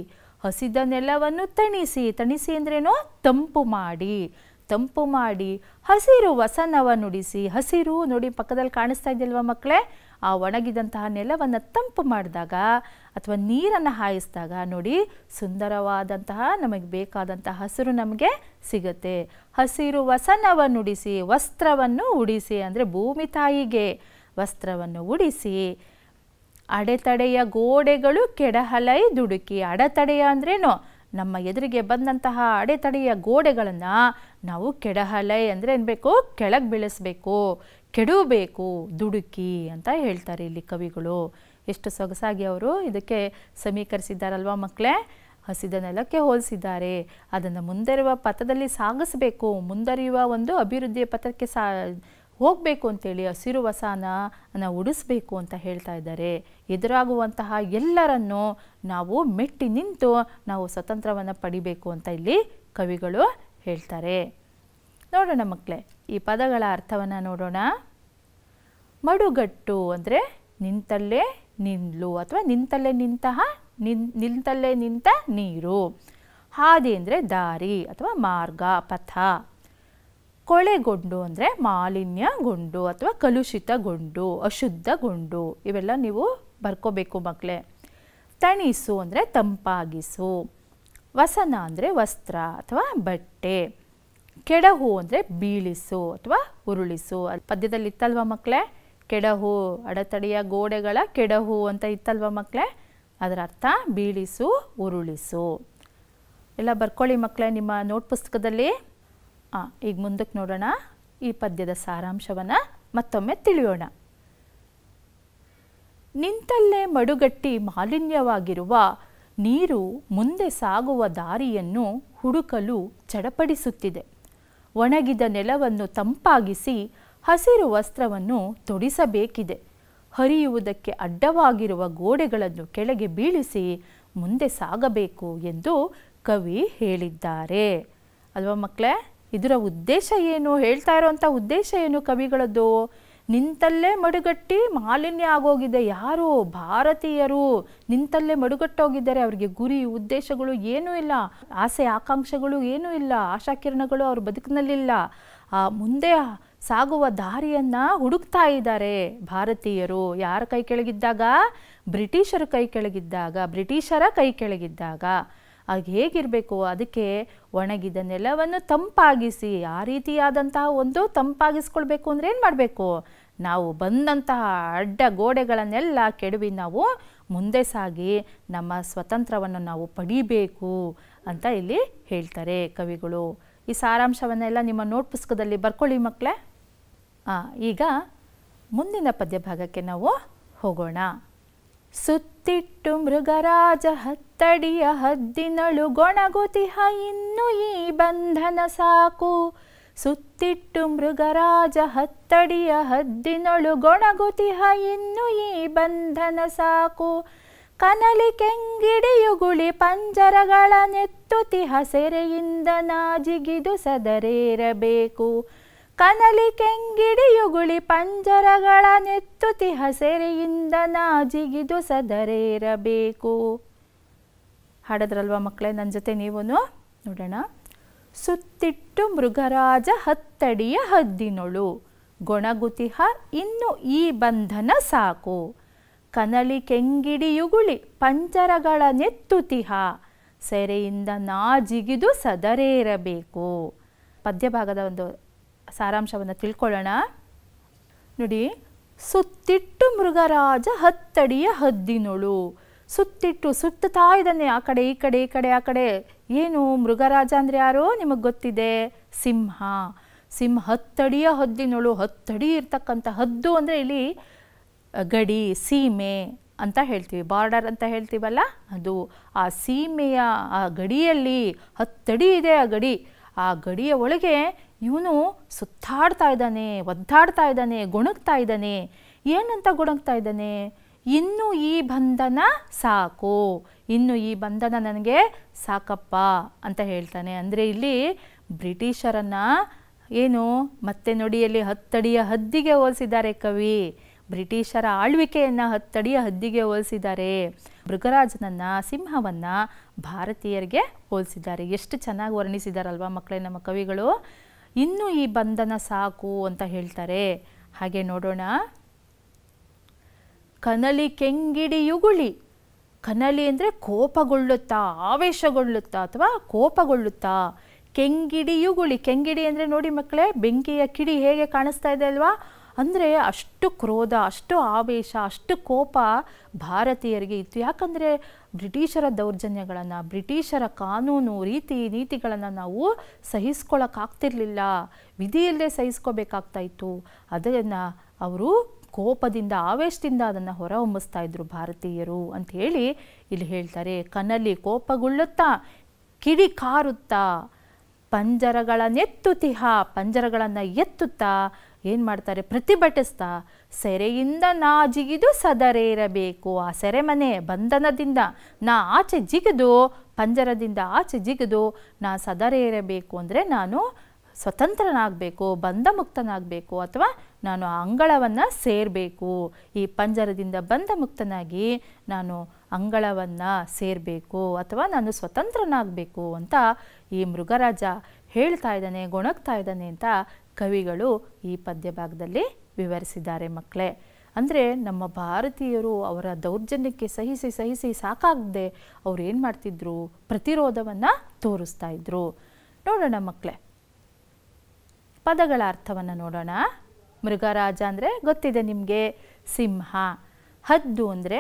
ಹಸಿದ ನೆಲವನ್ನು ತಣಿಸಿ ತಣಿಸಿ ಅಂದ್ರೇನು ತಂಪು ಮಾಡಿ ತಂಪು ಮಾಡಿ ಹಸಿರು ವಸನವ ನುಡಿಸಿ ಹಸಿರು ನೋಡಿ ಪಕ್ಕದಲ್ಲಿ ಕಾಣಿಸ್ತಾ ಇದೆಯಲ್ವ ಮಕ್ಕಳೇ ಆ ಒಣಗಿದಂತಹ ನೆಲವನ್ನು ತಂಪು ಮಾಡಿದಾಗ ಅಥವಾ ನೀರನ್ನು ಹಾಯಿಸಿದಾಗ ನೋಡಿ ಸುಂದರವಾದಂತಹ ನಮಗೆ ಬೇಕಾದಂತಹ ಹಸಿರು ನಮಗೆ ಸಿಗುತ್ತೆ ಹಸಿರು ವಸನವ ನುಡಿಸಿ ವಸ್ತ್ರವನ್ನು ಉಡಿಸಿ ಅಂದರೆ ಭೂಮಿ ತಾಯಿಗೆ ವಸ್ತ್ರವನ್ನು ಉಡಿಸಿ ಅಡೆತಡೆಯ ಗೋಡೆಗಳು ಕೆಡಹಲೈ ದುಡುಕಿ ಅಡೆತಡೆಯ ಅಂದ್ರೇನು ನಮ್ಮ ಎದುರಿಗೆ ಬಂದಂತಹ ಅಡೆತಡೆಯ ಗೋಡೆಗಳನ್ನು ನಾವು ಕೆಡಹಲೆ ಅಂದರೆ ಏನು ಬೇಕು ಕೆಳಗೆ ಬೆಳೆಸಬೇಕು ಕೆಡಬೇಕು ದುಡುಕಿ ಅಂತ ಹೇಳ್ತಾರೆ ಇಲ್ಲಿ ಕವಿಗಳು ಎಷ್ಟು ಸೊಗಸಾಗಿ ಅವರು ಇದಕ್ಕೆ ಸಮೀಕರಿಸಿದ್ದಾರಲ್ವ ಮಕ್ಕಳೇ ಹಸಿದ ನೆಲಕ್ಕೆ ಹೋಲಿಸಿದ್ದಾರೆ ಅದನ್ನು ಮುಂದರಿಯುವ ಪಥದಲ್ಲಿ ಸಾಗಿಸಬೇಕು ಮುಂದರಿಯುವ ಒಂದು ಅಭಿವೃದ್ಧಿಯ ಪಥಕ್ಕೆ ಸಾ ಹೋಗಬೇಕು ಅಂತೇಳಿ ಹಸಿರು ವಸಾನ ಉಡಿಸ್ಬೇಕು ಅಂತ ಹೇಳ್ತಾ ಇದ್ದಾರೆ ಎದುರಾಗುವಂತಹ ಎಲ್ಲರನ್ನು ನಾವು ಮೆಟ್ಟಿ ನಿಂತು ನಾವು ಸ್ವತಂತ್ರವನ್ನು ಪಡಿಬೇಕು ಅಂತ ಇಲ್ಲಿ ಕವಿಗಳು ಹೇಳ್ತಾರೆ ನೋಡೋಣ ಮಕ್ಕಳೇ ಈ ಪದಗಳ ಅರ್ಥವನ್ನು ನೋಡೋಣ ಮಡುಗಟ್ಟು ಅಂದರೆ ನಿಂತಲ್ಲೇ ನಿಲ್ಲು ಅಥವಾ ನಿಂತಲ್ಲೇ ನಿಂತಹ ನಿನ್ ನಿಂತಲ್ಲೇ ನಿಂತ ನೀರು ಹಾದಿ ಅಂದರೆ ದಾರಿ ಅಥವಾ ಮಾರ್ಗ ಪಥ ಕೊಳೆಗೊಂಡು ಅಂದರೆ ಮಾಲಿನ್ಯಗೊಂಡು ಅಥವಾ ಕಲುಷಿತ ಅಶುದ್ಧ ಅಶುದ್ಧಗೊಂಡು ಇವೆಲ್ಲ ನೀವು ಬರ್ಕೋಬೇಕು ಮಕ್ಕಳೇ ತಣಿಸು ಅಂದರೆ ತಂಪಾಗಿಸು ವಸನ ಅಂದರೆ ವಸ್ತ್ರ ಅಥವಾ ಬಟ್ಟೆ ಕೆಡಹು ಅಂದರೆ ಬೀಳಿಸು ಅಥವಾ ಉರುಳಿಸು ಪದ್ಯದಲ್ಲಿ ಇತ್ತಲ್ವ ಮಕ್ಕಳೇ ಕೆಡಹು ಅಡೆತಡೆಯ ಗೋಡೆಗಳ ಕೆಡಹು ಅಂತ ಇತ್ತಲ್ವ ಮಕ್ಕಳೇ ಅದರ ಅರ್ಥ ಬೀಳಿಸು ಉರುಳಿಸು ಎಲ್ಲ ಬರ್ಕೊಳ್ಳಿ ಮಕ್ಕಳೇ ನಿಮ್ಮ ನೋಟ್ ಪುಸ್ತಕದಲ್ಲಿ ಈಗ ಮುಂದಕ್ಕೆ ನೋಡೋಣ ಈ ಪದ್ಯದ ಸಾರಾಂಶವನ್ನು ಮತ್ತೊಮ್ಮೆ ತಿಳಿಯೋಣ ನಿಂತಲ್ಲೇ ಮಡುಗಟ್ಟಿ ಮಾಲಿನ್ಯವಾಗಿರುವ ನೀರು ಮುಂದೆ ಸಾಗುವ ದಾರಿಯನ್ನು ಹುಡುಕಲು ಚಡಪಡಿಸುತ್ತಿದೆ ಒಣಗಿದ ನೆಲವನ್ನು ತಂಪಾಗಿಸಿ ಹಸಿರು ವಸ್ತ್ರವನ್ನು ತೊಡಿಸಬೇಕಿದೆ ಹರಿಯುವುದಕ್ಕೆ ಅಡ್ಡವಾಗಿರುವ ಗೋಡೆಗಳನ್ನು ಕೆಳಗೆ ಬೀಳಿಸಿ ಮುಂದೆ ಸಾಗಬೇಕು ಎಂದು ಕವಿ ಹೇಳಿದ್ದಾರೆ ಅಲ್ವಾ ಮಕ್ಕಳೇ ಇದರ ಉದ್ದೇಶ ಏನು ಹೇಳ್ತಾ ಇರೋವಂಥ ಉದ್ದೇಶ ಏನು ಕವಿಗಳದ್ದು ನಿಂತಲ್ಲೇ ಮಡುಗಟ್ಟಿ ಮಾಲಿನ್ಯ ಆಗೋಗಿದೆ ಯಾರು ಭಾರತೀಯರು ನಿಂತಲ್ಲೇ ಮಡುಗಟ್ಟೋಗಿದ್ದಾರೆ ಅವರಿಗೆ ಗುರಿ ಉದ್ದೇಶಗಳು ಏನೂ ಇಲ್ಲ ಆಸೆ ಆಕಾಂಕ್ಷೆಗಳು ಏನೂ ಇಲ್ಲ ಆಶಾಕಿರಣಗಳು ಅವ್ರ ಬದುಕಿನಲ್ಲಿಲ್ಲ ಆ ಮುಂದೆ ಸಾಗುವ ದಾರಿಯನ್ನು ಹುಡುಕ್ತಾ ಇದ್ದಾರೆ ಭಾರತೀಯರು ಯಾರ ಕೈ ಕೆಳಗಿದ್ದಾಗ ಬ್ರಿಟಿಷರ ಕೈ ಕೆಳಗಿದ್ದಾಗ ಬ್ರಿಟಿಷರ ಕೈ ಕೆಳಗಿದ್ದಾಗ ಆಗ ಹೇಗಿರಬೇಕು ಅದಕ್ಕೆ ಒಣಗಿದ ನೆಲವನ್ನು ತಂಪಾಗಿಸಿ ಆ ರೀತಿಯಾದಂತಹ ಒಂದು ತಂಪಾಗಿಸ್ಕೊಳ್ಬೇಕು ಅಂದರೆ ಏನು ಮಾಡಬೇಕು ನಾವು ಬಂದಂತಹ ಅಡ್ಡ ಗೋಡೆಗಳನ್ನೆಲ್ಲ ಕೆಡವಿ ನಾವು ಮುಂದೆ ಸಾಗಿ ನಮ್ಮ ಸ್ವತಂತ್ರವನ್ನು ನಾವು ಪಡಿಬೇಕು ಅಂತ ಇಲ್ಲಿ ಹೇಳ್ತಾರೆ ಕವಿಗಳು ಈ ಸಾರಾಂಶವನ್ನೆಲ್ಲ ನಿಮ್ಮ ನೋಟ್ ಪುಸ್ತಕದಲ್ಲಿ ಬರ್ಕೊಳ್ಳಿ ಮಕ್ಕಳೇ ಈಗ ಮುಂದಿನ ಪದ್ಯ ಭಾಗಕ್ಕೆ ನಾವು ಹೋಗೋಣ ಸುತ್ತಿಟ್ಟು ಮೃಗರಾಜ ಹತ್ತಡಿಯ ಹದ್ದಿನಳು ಗೊಣಗುತಿಹ ಇನ್ನು ಈ ಬಂಧನ ಸಾಕು ಸುತ್ತಿಟ್ಟು ಮೃಗರಾಜ ಹತ್ತಡಿಯ ಹದ್ದಿನಳು ಗೊಣಗುತಿಹ ಇನ್ನು ಈ ಬಂಧನ ಸಾಕು ಕನಲಿ ಕೆಂಗಿಡಿಯುಗುಳಿ ಪಂಜರಗಳ ನೆತ್ತುತಿ ಹಸೆರೆಯಿಂದ ನಾಜಿಗಿದು ಸದರೇರಬೇಕು ಕನಲಿ ಕೆಂಗಿಡಿಯುಗುಳಿ ಪಂಜರಗಳ ನೆತ್ತುತಿ ಹಸೆರೆಯಿಂದ ನಾಜಿಗಿದು ಸದರೇರಬೇಕು ಹಾಡದ್ರಲ್ವ ಮಕ್ಕಳೇ ನನ್ನ ಜೊತೆ ನೀವು ನೋಡೋಣ ಸುತ್ತಿಟ್ಟು ಮೃಗರಾಜ ಹತ್ತಡಿಯ ಹದ್ದಿನೊಳು ಗೊಣಗುತಿಹ ಇನ್ನು ಈ ಬಂಧನ ಸಾಕು ಕನಲಿ ಕೆಂಗಿಡಿಯುಗುಳಿ ಪಂಜರಗಳ ನೆತ್ತುತಿಹ ಸೆರೆಯಿಂದ ನಾಜಿಗಿದು ಸದರೇರಬೇಕು ಪದ್ಯಭಾಗದ ಒಂದು ಸಾರಾಂಶವನ್ನು ತಿಳ್ಕೊಳ್ಳೋಣ ನೋಡಿ ಸುತ್ತಿಟ್ಟು ಮೃಗರಾಜ ಹತ್ತಡಿಯ ಹದ್ದಿನೋಳು ಸುತ್ತಿಟ್ಟು ಸುತ್ತುತ್ತಾ ಇದ್ದಾನೆ ಆ ಕಡೆ ಈ ಕಡೆ ಈ ಕಡೆ ಆ ಕಡೆ ಏನು ಮೃಗರಾಜ ಅಂದರೆ ಯಾರೋ ನಿಮಗೆ ಗೊತ್ತಿದೆ ಸಿಂಹ ಸಿಂಹ ಹತ್ತಡಿಯ ಹದ್ದಿನೋಳು ಹತ್ತಡಿ ಇರ್ತಕ್ಕಂಥ ಹದ್ದು ಅಂದರೆ ಇಲ್ಲಿ ಗಡಿ ಸೀಮೆ ಅಂತ ಹೇಳ್ತೀವಿ ಬಾರ್ಡರ್ ಅಂತ ಹೇಳ್ತೀವಲ್ಲ ಅದು ಆ ಸೀಮೆಯ ಆ ಗಡಿಯಲ್ಲಿ ಹತ್ತಡಿ ಇದೆ ಆ ಗಡಿ ಆ ಗಡಿಯ ಒಳಗೆ ಇವನು ಸುತ್ತಾಡ್ತಾ ಇದ್ದಾನೆ ಒದ್ದಾಡ್ತಾ ಇದ್ದಾನೆ ಗೊಣಗ್ತಾ ಇದ್ದಾನೆ ಏನಂತ ಗೊಣಗ್ತಾ ಇದ್ದಾನೆ ಇನ್ನು ಈ ಬಂಧನ ಸಾಕು ಇನ್ನು ಈ ಬಂಧನ ನನಗೆ ಸಾಕಪ್ಪ ಅಂತ ಹೇಳ್ತಾನೆ ಅಂದರೆ ಇಲ್ಲಿ ಬ್ರಿಟಿಷರನ್ನು ಏನು ಮತ್ತೆ ನುಡಿಯಲ್ಲಿ ಹತ್ತಡಿಯ ಹದ್ದಿಗೆ ಹೋಲಿಸಿದ್ದಾರೆ ಕವಿ ಬ್ರಿಟಿಷರ ಆಳ್ವಿಕೆಯನ್ನು ಹತ್ತಡಿಯ ಹದ್ದಿಗೆ ಹೋಲಿಸಿದ್ದಾರೆ ಮೃಗರಾಜನನ್ನು ಸಿಂಹವನ್ನು ಭಾರತೀಯರಿಗೆ ಹೋಲಿಸಿದ್ದಾರೆ ಎಷ್ಟು ಚೆನ್ನಾಗಿ ವರ್ಣಿಸಿದಾರಲ್ವಾ ಮಕ್ಕಳೇ ನಮ್ಮ ಕವಿಗಳು ಇನ್ನೂ ಈ ಬಂಧನ ಸಾಕು ಅಂತ ಹೇಳ್ತಾರೆ ಹಾಗೆ ನೋಡೋಣ ಕನಲಿ ಕೆಂಗಿಡಿಯುಗುಳಿ ಕನಲಿ ಅಂದರೆ ಕೋಪಗೊಳ್ಳುತ್ತಾ ಆವೇಶಗೊಳ್ಳುತ್ತಾ ಅಥವಾ ಕೋಪಗೊಳ್ಳುತ್ತಾ ಯುಗುಳಿ ಕೆಂಗಿಡಿ ಅಂದರೆ ನೋಡಿ ಮಕ್ಕಳೇ ಬೆಂಕಿಯ ಕಿಡಿ ಹೇಗೆ ಕಾಣಿಸ್ತಾ ಇದೆ ಅಲ್ವಾ ಅಂದರೆ ಅಷ್ಟು ಕ್ರೋಧ ಅಷ್ಟು ಆವೇಶ ಅಷ್ಟು ಕೋಪ ಭಾರತೀಯರಿಗೆ ಇತ್ತು ಯಾಕಂದರೆ ಬ್ರಿಟಿಷರ ದೌರ್ಜನ್ಯಗಳನ್ನು ಬ್ರಿಟಿಷರ ಕಾನೂನು ರೀತಿ ನೀತಿಗಳನ್ನು ನಾವು ಸಹಿಸ್ಕೊಳ್ಳೋಕ್ಕಾಗ್ತಿರ್ಲಿಲ್ಲ ವಿಧಿಯಲ್ಲೇ ಸಹಿಸ್ಕೋಬೇಕಾಗ್ತಾ ಇತ್ತು ಅದನ್ನು ಅವರು ಕೋಪದಿಂದ ಆವೇಶದಿಂದ ಅದನ್ನು ಹೊರಹೊಮ್ಮಿಸ್ತಾ ಇದ್ರು ಭಾರತೀಯರು ಅಂತ ಹೇಳಿ ಇಲ್ಲಿ ಹೇಳ್ತಾರೆ ಕನಲ್ಲಿ ಕೋಪಗೊಳ್ಳುತ್ತಾ ಕಿಡಿ ಕಾರುತ್ತಾ ಪಂಜರಗಳನ್ನೆತ್ತುತಿಹ ಪಂಜರಗಳನ್ನು ಎತ್ತುತ್ತಾ ಏನು ಮಾಡ್ತಾರೆ ಪ್ರತಿಭಟಿಸ್ತಾ ಸೆರೆಯಿಂದ ನಾ ಜಿಗಿದು ಸದರೇರಬೇಕು ಆ ಸೆರೆಮನೆ ಬಂಧನದಿಂದ ನಾ ಆಚೆ ಜಿಗಿದು ಪಂಜರದಿಂದ ಆಚೆ ಜಿಗಿದು ನಾ ಸದರೇರಬೇಕು ಅಂದರೆ ನಾನು ಸ್ವತಂತ್ರನಾಗಬೇಕು ಬಂಧಮುಕ್ತನಾಗಬೇಕು ಅಥವಾ ನಾನು ಅಂಗಳವನ್ನು ಸೇರಬೇಕು ಈ ಪಂಜರದಿಂದ ಬಂಧಮುಕ್ತನಾಗಿ ನಾನು ಅಂಗಳವನ್ನು ಸೇರಬೇಕು ಅಥವಾ ನಾನು ಸ್ವತಂತ್ರನಾಗಬೇಕು ಅಂತ ಈ ಮೃಗರಾಜ ಹೇಳ್ತಾ ಇದ್ದಾನೆ ಗೊಣಗ್ತಾ ಇದ್ದಾನೆ ಅಂತ ಕವಿಗಳು ಈ ಪದ್ಯ ಭಾಗದಲ್ಲಿ ವಿವರಿಸಿದ್ದಾರೆ ಮಕ್ಕಳೇ ಅಂದರೆ ನಮ್ಮ ಭಾರತೀಯರು ಅವರ ದೌರ್ಜನ್ಯಕ್ಕೆ ಸಹಿಸಿ ಸಹಿಸಿ ಸಾಕಾಗದೆ ಅವ್ರು ಏನು ಮಾಡ್ತಿದ್ರು ಪ್ರತಿರೋಧವನ್ನು ತೋರಿಸ್ತಾ ಇದ್ರು ನೋಡೋಣ ಮಕ್ಕಳೇ ಪದಗಳ ಅರ್ಥವನ್ನು ನೋಡೋಣ ಮೃಗರಾಜ ಅಂದರೆ ಗೊತ್ತಿದೆ ನಿಮಗೆ ಸಿಂಹ ಹದ್ದು ಅಂದರೆ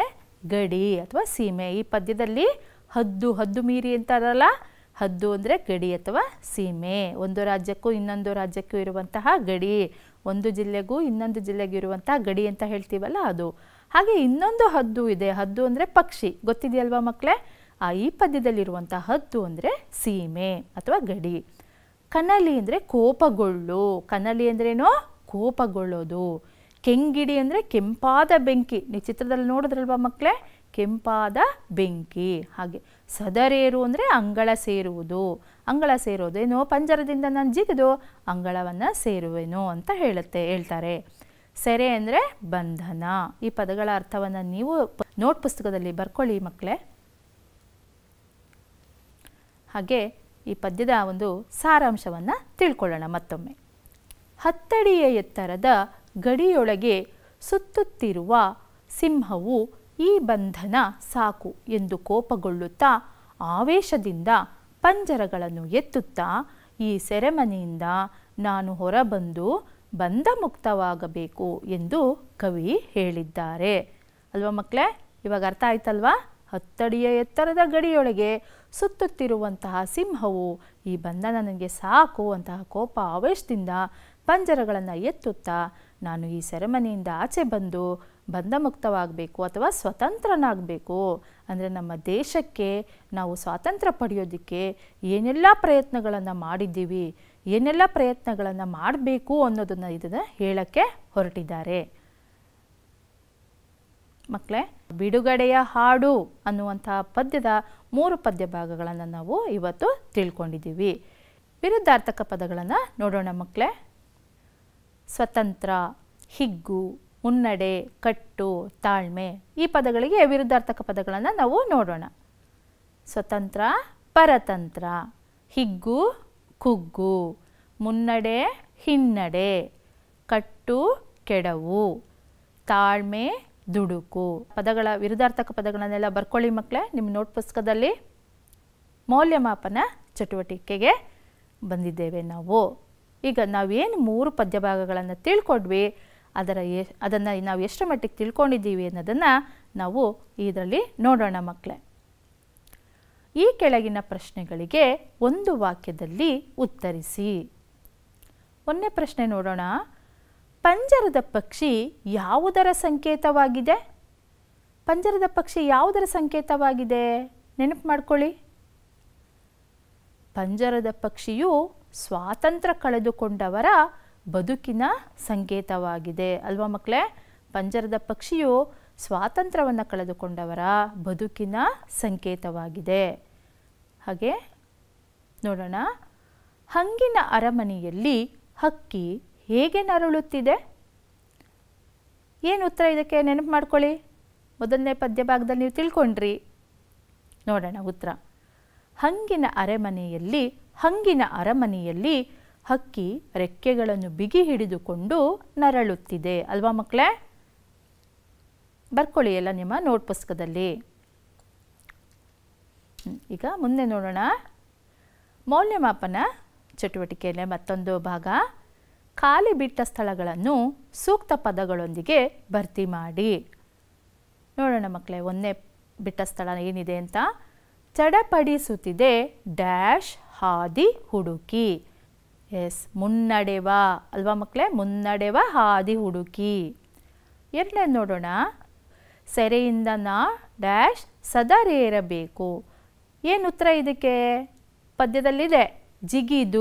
ಗಡಿ ಅಥವಾ ಸೀಮೆ ಈ ಪದ್ಯದಲ್ಲಿ ಹದ್ದು ಹದ್ದು ಮೀರಿ ಅಂತಾರಲ್ಲ ಹದ್ದು ಅಂದರೆ ಗಡಿ ಅಥವಾ ಸೀಮೆ ಒಂದು ರಾಜ್ಯಕ್ಕೂ ಇನ್ನೊಂದು ರಾಜ್ಯಕ್ಕೂ ಇರುವಂತಹ ಗಡಿ ಒಂದು ಜಿಲ್ಲೆಗೂ ಇನ್ನೊಂದು ಜಿಲ್ಲೆಗೂ ಇರುವಂತಹ ಗಡಿ ಅಂತ ಹೇಳ್ತೀವಲ್ಲ ಅದು ಹಾಗೆ ಇನ್ನೊಂದು ಹದ್ದು ಇದೆ ಹದ್ದು ಅಂದರೆ ಪಕ್ಷಿ ಗೊತ್ತಿದೆಯಲ್ವಾ ಮಕ್ಕಳೇ ಆ ಈ ಪದ್ಯದಲ್ಲಿರುವಂತಹ ಹದ್ದು ಅಂದರೆ ಸೀಮೆ ಅಥವಾ ಗಡಿ ಕನಲಿ ಅಂದರೆ ಕೋಪಗೊಳ್ಳು ಕನಲಿ ಅಂದ್ರೇನೋ ಕೋಪಗೊಳ್ಳೋದು ಕೆಂಗಿಡಿ ಅಂದರೆ ಕೆಂಪಾದ ಬೆಂಕಿ ನೀವು ಚಿತ್ರದಲ್ಲಿ ನೋಡಿದ್ರಲ್ವಾ ಮಕ್ಕಳೇ ಕೆಂಪಾದ ಬೆಂಕಿ ಹಾಗೆ ಸದರೇರು ಅಂದರೆ ಅಂಗಳ ಸೇರುವುದು ಅಂಗಳ ಸೇರೋದೇನೋ ಪಂಜರದಿಂದ ನಾನು ಜಿಗಿದು ಅಂಗಳವನ್ನು ಸೇರುವೆನು ಅಂತ ಹೇಳುತ್ತೆ ಹೇಳ್ತಾರೆ ಸೆರೆ ಅಂದರೆ ಬಂಧನ ಈ ಪದಗಳ ಅರ್ಥವನ್ನು ನೀವು ನೋಟ್ ಪುಸ್ತಕದಲ್ಲಿ ಬರ್ಕೊಳ್ಳಿ ಮಕ್ಕಳೇ ಹಾಗೆ ಈ ಪದ್ಯದ ಒಂದು ಸಾರಾಂಶವನ್ನು ತಿಳ್ಕೊಳ್ಳೋಣ ಮತ್ತೊಮ್ಮೆ ಹತ್ತಡಿಯ ಎತ್ತರದ ಗಡಿಯೊಳಗೆ ಸುತ್ತುತ್ತಿರುವ ಸಿಂಹವು ಈ ಬಂಧನ ಸಾಕು ಎಂದು ಕೋಪಗೊಳ್ಳುತ್ತಾ ಆವೇಶದಿಂದ ಪಂಜರಗಳನ್ನು ಎತ್ತುತ್ತಾ ಈ ಸೆರೆಮನೆಯಿಂದ ನಾನು ಹೊರಬಂದು ಬಂಧ ಮುಕ್ತವಾಗಬೇಕು ಎಂದು ಕವಿ ಹೇಳಿದ್ದಾರೆ ಅಲ್ವಾ ಮಕ್ಕಳೇ ಇವಾಗ ಅರ್ಥ ಆಯ್ತಲ್ವಾ ಹತ್ತಡಿಯ ಎತ್ತರದ ಗಡಿಯೊಳಗೆ ಸುತ್ತುತ್ತಿರುವಂತಹ ಸಿಂಹವು ಈ ಬಂಧನ ನನಗೆ ಸಾಕು ಅಂತಹ ಕೋಪ ಆವೇಶದಿಂದ ಪಂಜರಗಳನ್ನು ಎತ್ತುತ್ತಾ ನಾನು ಈ ಸೆರೆಮನೆಯಿಂದ ಆಚೆ ಬಂದು ಬಂಧಮುಕ್ತವಾಗಬೇಕು ಅಥವಾ ಸ್ವತಂತ್ರನಾಗಬೇಕು ಅಂದರೆ ನಮ್ಮ ದೇಶಕ್ಕೆ ನಾವು ಸ್ವಾತಂತ್ರ್ಯ ಪಡೆಯೋದಕ್ಕೆ ಏನೆಲ್ಲ ಪ್ರಯತ್ನಗಳನ್ನು ಮಾಡಿದ್ದೀವಿ ಏನೆಲ್ಲ ಪ್ರಯತ್ನಗಳನ್ನು ಮಾಡಬೇಕು ಅನ್ನೋದನ್ನು ಇದನ್ನು ಹೇಳಕ್ಕೆ ಹೊರಟಿದ್ದಾರೆ ಮಕ್ಕಳೇ ಬಿಡುಗಡೆಯ ಹಾಡು ಅನ್ನುವಂತಹ ಪದ್ಯದ ಮೂರು ಪದ್ಯ ಭಾಗಗಳನ್ನು ನಾವು ಇವತ್ತು ತಿಳ್ಕೊಂಡಿದ್ದೀವಿ ವಿರುದ್ಧಾರ್ಥಕ ಪದಗಳನ್ನು ನೋಡೋಣ ಮಕ್ಕಳೇ ಸ್ವತಂತ್ರ ಹಿಗ್ಗು ಮುನ್ನಡೆ ಕಟ್ಟು ತಾಳ್ಮೆ ಈ ಪದಗಳಿಗೆ ವಿರುದ್ಧಾರ್ಥಕ ಪದಗಳನ್ನು ನಾವು ನೋಡೋಣ ಸ್ವತಂತ್ರ ಪರತಂತ್ರ ಹಿಗ್ಗು ಕುಗ್ಗು ಮುನ್ನಡೆ ಹಿನ್ನಡೆ ಕಟ್ಟು ಕೆಡವು ತಾಳ್ಮೆ ದುಡುಕು ಪದಗಳ ವಿರುದ್ಧಾರ್ಥಕ ಪದಗಳನ್ನೆಲ್ಲ ಬರ್ಕೊಳ್ಳಿ ಮಕ್ಕಳೇ ನಿಮ್ಮ ನೋಟ್ ಪುಸ್ತಕದಲ್ಲಿ ಮೌಲ್ಯಮಾಪನ ಚಟುವಟಿಕೆಗೆ ಬಂದಿದ್ದೇವೆ ನಾವು ಈಗ ನಾವು ಏನು ಮೂರು ಪದ್ಯ ಭಾಗಗಳನ್ನು ತಿಳ್ಕೊಂಡ್ವಿ ಅದರ ಎ ಅದನ್ನು ನಾವು ಎಷ್ಟು ಮಟ್ಟಿಗೆ ತಿಳ್ಕೊಂಡಿದ್ದೀವಿ ಅನ್ನೋದನ್ನು ನಾವು ಇದರಲ್ಲಿ ನೋಡೋಣ ಮಕ್ಕಳೇ ಈ ಕೆಳಗಿನ ಪ್ರಶ್ನೆಗಳಿಗೆ ಒಂದು ವಾಕ್ಯದಲ್ಲಿ ಉತ್ತರಿಸಿ ಒಂದೇ ಪ್ರಶ್ನೆ ನೋಡೋಣ ಪಂಜರದ ಪಕ್ಷಿ ಯಾವುದರ ಸಂಕೇತವಾಗಿದೆ ಪಂಜರದ ಪಕ್ಷಿ ಯಾವುದರ ಸಂಕೇತವಾಗಿದೆ ನೆನಪು ಮಾಡ್ಕೊಳ್ಳಿ ಪಂಜರದ ಪಕ್ಷಿಯು ಸ್ವಾತಂತ್ರ್ಯ ಕಳೆದುಕೊಂಡವರ ಬದುಕಿನ ಸಂಕೇತವಾಗಿದೆ ಅಲ್ವಾ ಮಕ್ಕಳೇ ಪಂಜರದ ಪಕ್ಷಿಯು ಸ್ವಾತಂತ್ರ್ಯವನ್ನು ಕಳೆದುಕೊಂಡವರ ಬದುಕಿನ ಸಂಕೇತವಾಗಿದೆ ಹಾಗೆ ನೋಡೋಣ ಹಂಗಿನ ಅರಮನೆಯಲ್ಲಿ ಹಕ್ಕಿ ಹೇಗೆ ನರಳುತ್ತಿದೆ ಏನು ಉತ್ತರ ಇದಕ್ಕೆ ನೆನಪು ಮಾಡ್ಕೊಳ್ಳಿ ಮೊದಲನೇ ಪದ್ಯ ಭಾಗದಲ್ಲಿ ನೀವು ತಿಳ್ಕೊಂಡ್ರಿ ನೋಡೋಣ ಉತ್ತರ ಹಂಗಿನ ಅರೆಮನೆಯಲ್ಲಿ ಹಂಗಿನ ಅರಮನೆಯಲ್ಲಿ ಹಕ್ಕಿ ರೆಕ್ಕೆಗಳನ್ನು ಬಿಗಿ ಹಿಡಿದುಕೊಂಡು ನರಳುತ್ತಿದೆ ಅಲ್ವಾ ಮಕ್ಕಳೇ ಬರ್ಕೊಳ್ಳಿ ಎಲ್ಲ ನಿಮ್ಮ ನೋಟ್ ಪುಸ್ತಕದಲ್ಲಿ ಈಗ ಮುಂದೆ ನೋಡೋಣ ಮೌಲ್ಯಮಾಪನ ಚಟುವಟಿಕೆಯಲ್ಲೇ ಮತ್ತೊಂದು ಭಾಗ ಖಾಲಿ ಬಿಟ್ಟ ಸ್ಥಳಗಳನ್ನು ಸೂಕ್ತ ಪದಗಳೊಂದಿಗೆ ಭರ್ತಿ ಮಾಡಿ ನೋಡೋಣ ಮಕ್ಕಳೇ ಒಂದೇ ಬಿಟ್ಟ ಸ್ಥಳ ಏನಿದೆ ಅಂತ ಚಡಪಡಿಸುತ್ತಿದೆ ಡ್ಯಾಶ್ ಹಾದಿ ಹುಡುಕಿ ಎಸ್ ಮುನ್ನಡೆವ ಅಲ್ವಾ ಮಕ್ಕಳೇ ಮುನ್ನಡೆವ ಹಾದಿ ಹುಡುಕಿ ಎರಡನೇ ನೋಡೋಣ ಸೆರೆಯಿಂದ ನಾ ಡ್ಯಾಶ್ ಸದರೇರಬೇಕು ಏನು ಉತ್ತರ ಇದಕ್ಕೆ ಪದ್ಯದಲ್ಲಿದೆ ಜಿಗಿದು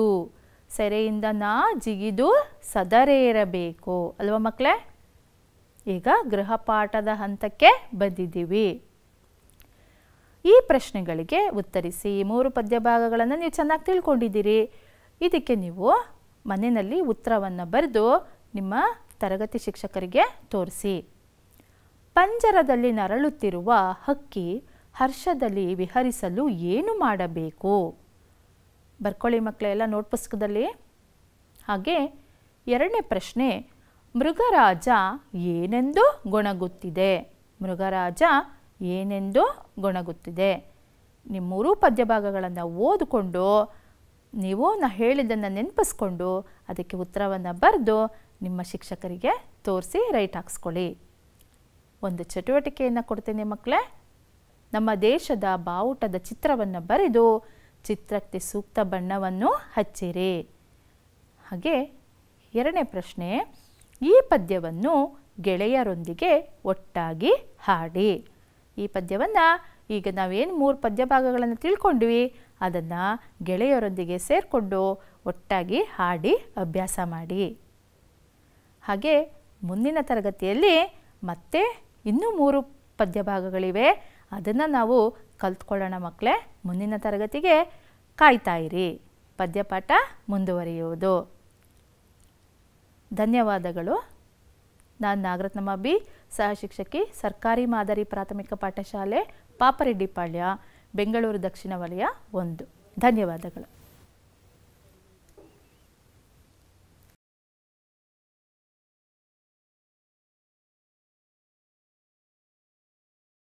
ಸೆರೆಯಿಂದ ನಾ ಜಿಗಿದು ಸದರೇರಬೇಕು ಅಲ್ವಾ ಮಕ್ಕಳೇ ಈಗ ಗೃಹಪಾಠದ ಹಂತಕ್ಕೆ ಬಂದಿದ್ದೀವಿ ಈ ಪ್ರಶ್ನೆಗಳಿಗೆ ಉತ್ತರಿಸಿ ಮೂರು ಪದ್ಯ ಭಾಗಗಳನ್ನು ನೀವು ಚೆನ್ನಾಗಿ ತಿಳ್ಕೊಂಡಿದ್ದೀರಿ ಇದಕ್ಕೆ ನೀವು ಮನೆಯಲ್ಲಿ ಉತ್ತರವನ್ನು ಬರೆದು ನಿಮ್ಮ ತರಗತಿ ಶಿಕ್ಷಕರಿಗೆ ತೋರಿಸಿ ಪಂಜರದಲ್ಲಿ ನರಳುತ್ತಿರುವ ಹಕ್ಕಿ ಹರ್ಷದಲ್ಲಿ ವಿಹರಿಸಲು ಏನು ಮಾಡಬೇಕು ಬರ್ಕೊಳ್ಳಿ ಮಕ್ಕಳೆಲ್ಲ ನೋಟ್ ಪುಸ್ತಕದಲ್ಲಿ ಹಾಗೆ ಎರಡನೇ ಪ್ರಶ್ನೆ ಮೃಗರಾಜ ಏನೆಂದು ಗೊಣಗುತ್ತಿದೆ ಮೃಗರಾಜ ಏನೆಂದು ಗೊಣಗುತ್ತಿದೆ ನಿಮ್ಮ ಮೂರೂ ಪದ್ಯಭಾಗಗಳನ್ನು ಓದಿಕೊಂಡು ನೀವು ನಾ ಹೇಳಿದ್ದನ್ನು ನೆನಪಿಸ್ಕೊಂಡು ಅದಕ್ಕೆ ಉತ್ತರವನ್ನು ಬರೆದು ನಿಮ್ಮ ಶಿಕ್ಷಕರಿಗೆ ತೋರಿಸಿ ರೈಟ್ ಹಾಕ್ಸ್ಕೊಳ್ಳಿ ಒಂದು ಚಟುವಟಿಕೆಯನ್ನು ಕೊಡ್ತೇನೆ ಮಕ್ಕಳೇ ನಮ್ಮ ದೇಶದ ಬಾವುಟದ ಚಿತ್ರವನ್ನು ಬರೆದು ಚಿತ್ರಕ್ಕೆ ಸೂಕ್ತ ಬಣ್ಣವನ್ನು ಹಚ್ಚಿರಿ ಹಾಗೆ ಎರಡನೇ ಪ್ರಶ್ನೆ ಈ ಪದ್ಯವನ್ನು ಗೆಳೆಯರೊಂದಿಗೆ ಒಟ್ಟಾಗಿ ಹಾಡಿ ಈ ಪದ್ಯವನ್ನು ಈಗ ನಾವೇನು ಮೂರು ಪದ್ಯ ಭಾಗಗಳನ್ನು ತಿಳ್ಕೊಂಡ್ವಿ ಅದನ್ನು ಗೆಳೆಯರೊಂದಿಗೆ ಸೇರಿಕೊಂಡು ಒಟ್ಟಾಗಿ ಹಾಡಿ ಅಭ್ಯಾಸ ಮಾಡಿ ಹಾಗೆ ಮುಂದಿನ ತರಗತಿಯಲ್ಲಿ ಮತ್ತೆ ಇನ್ನೂ ಮೂರು ಪದ್ಯ ಭಾಗಗಳಿವೆ ಅದನ್ನು ನಾವು ಕಲ್ತ್ಕೊಳ್ಳೋಣ ಮಕ್ಕಳೇ ಮುಂದಿನ ತರಗತಿಗೆ ಕಾಯ್ತಾಯಿರಿ ಪದ್ಯಪಾಠ ಮುಂದುವರಿಯುವುದು ಧನ್ಯವಾದಗಳು ನಾನು ನಾಗರತ್ನಮ್ಮ ಬಿ ಸಹ ಶಿಕ್ಷಕಿ ಸರ್ಕಾರಿ ಮಾದರಿ ಪ್ರಾಥಮಿಕ ಪಾಠಶಾಲೆ ಪಾಪರೆಡ್ಡಿಪಾಳ್ಯ ಬೆಂಗಳೂರು ದಕ್ಷಿಣ ವಲಯ ಒಂದು ಧನ್ಯವಾದಗಳು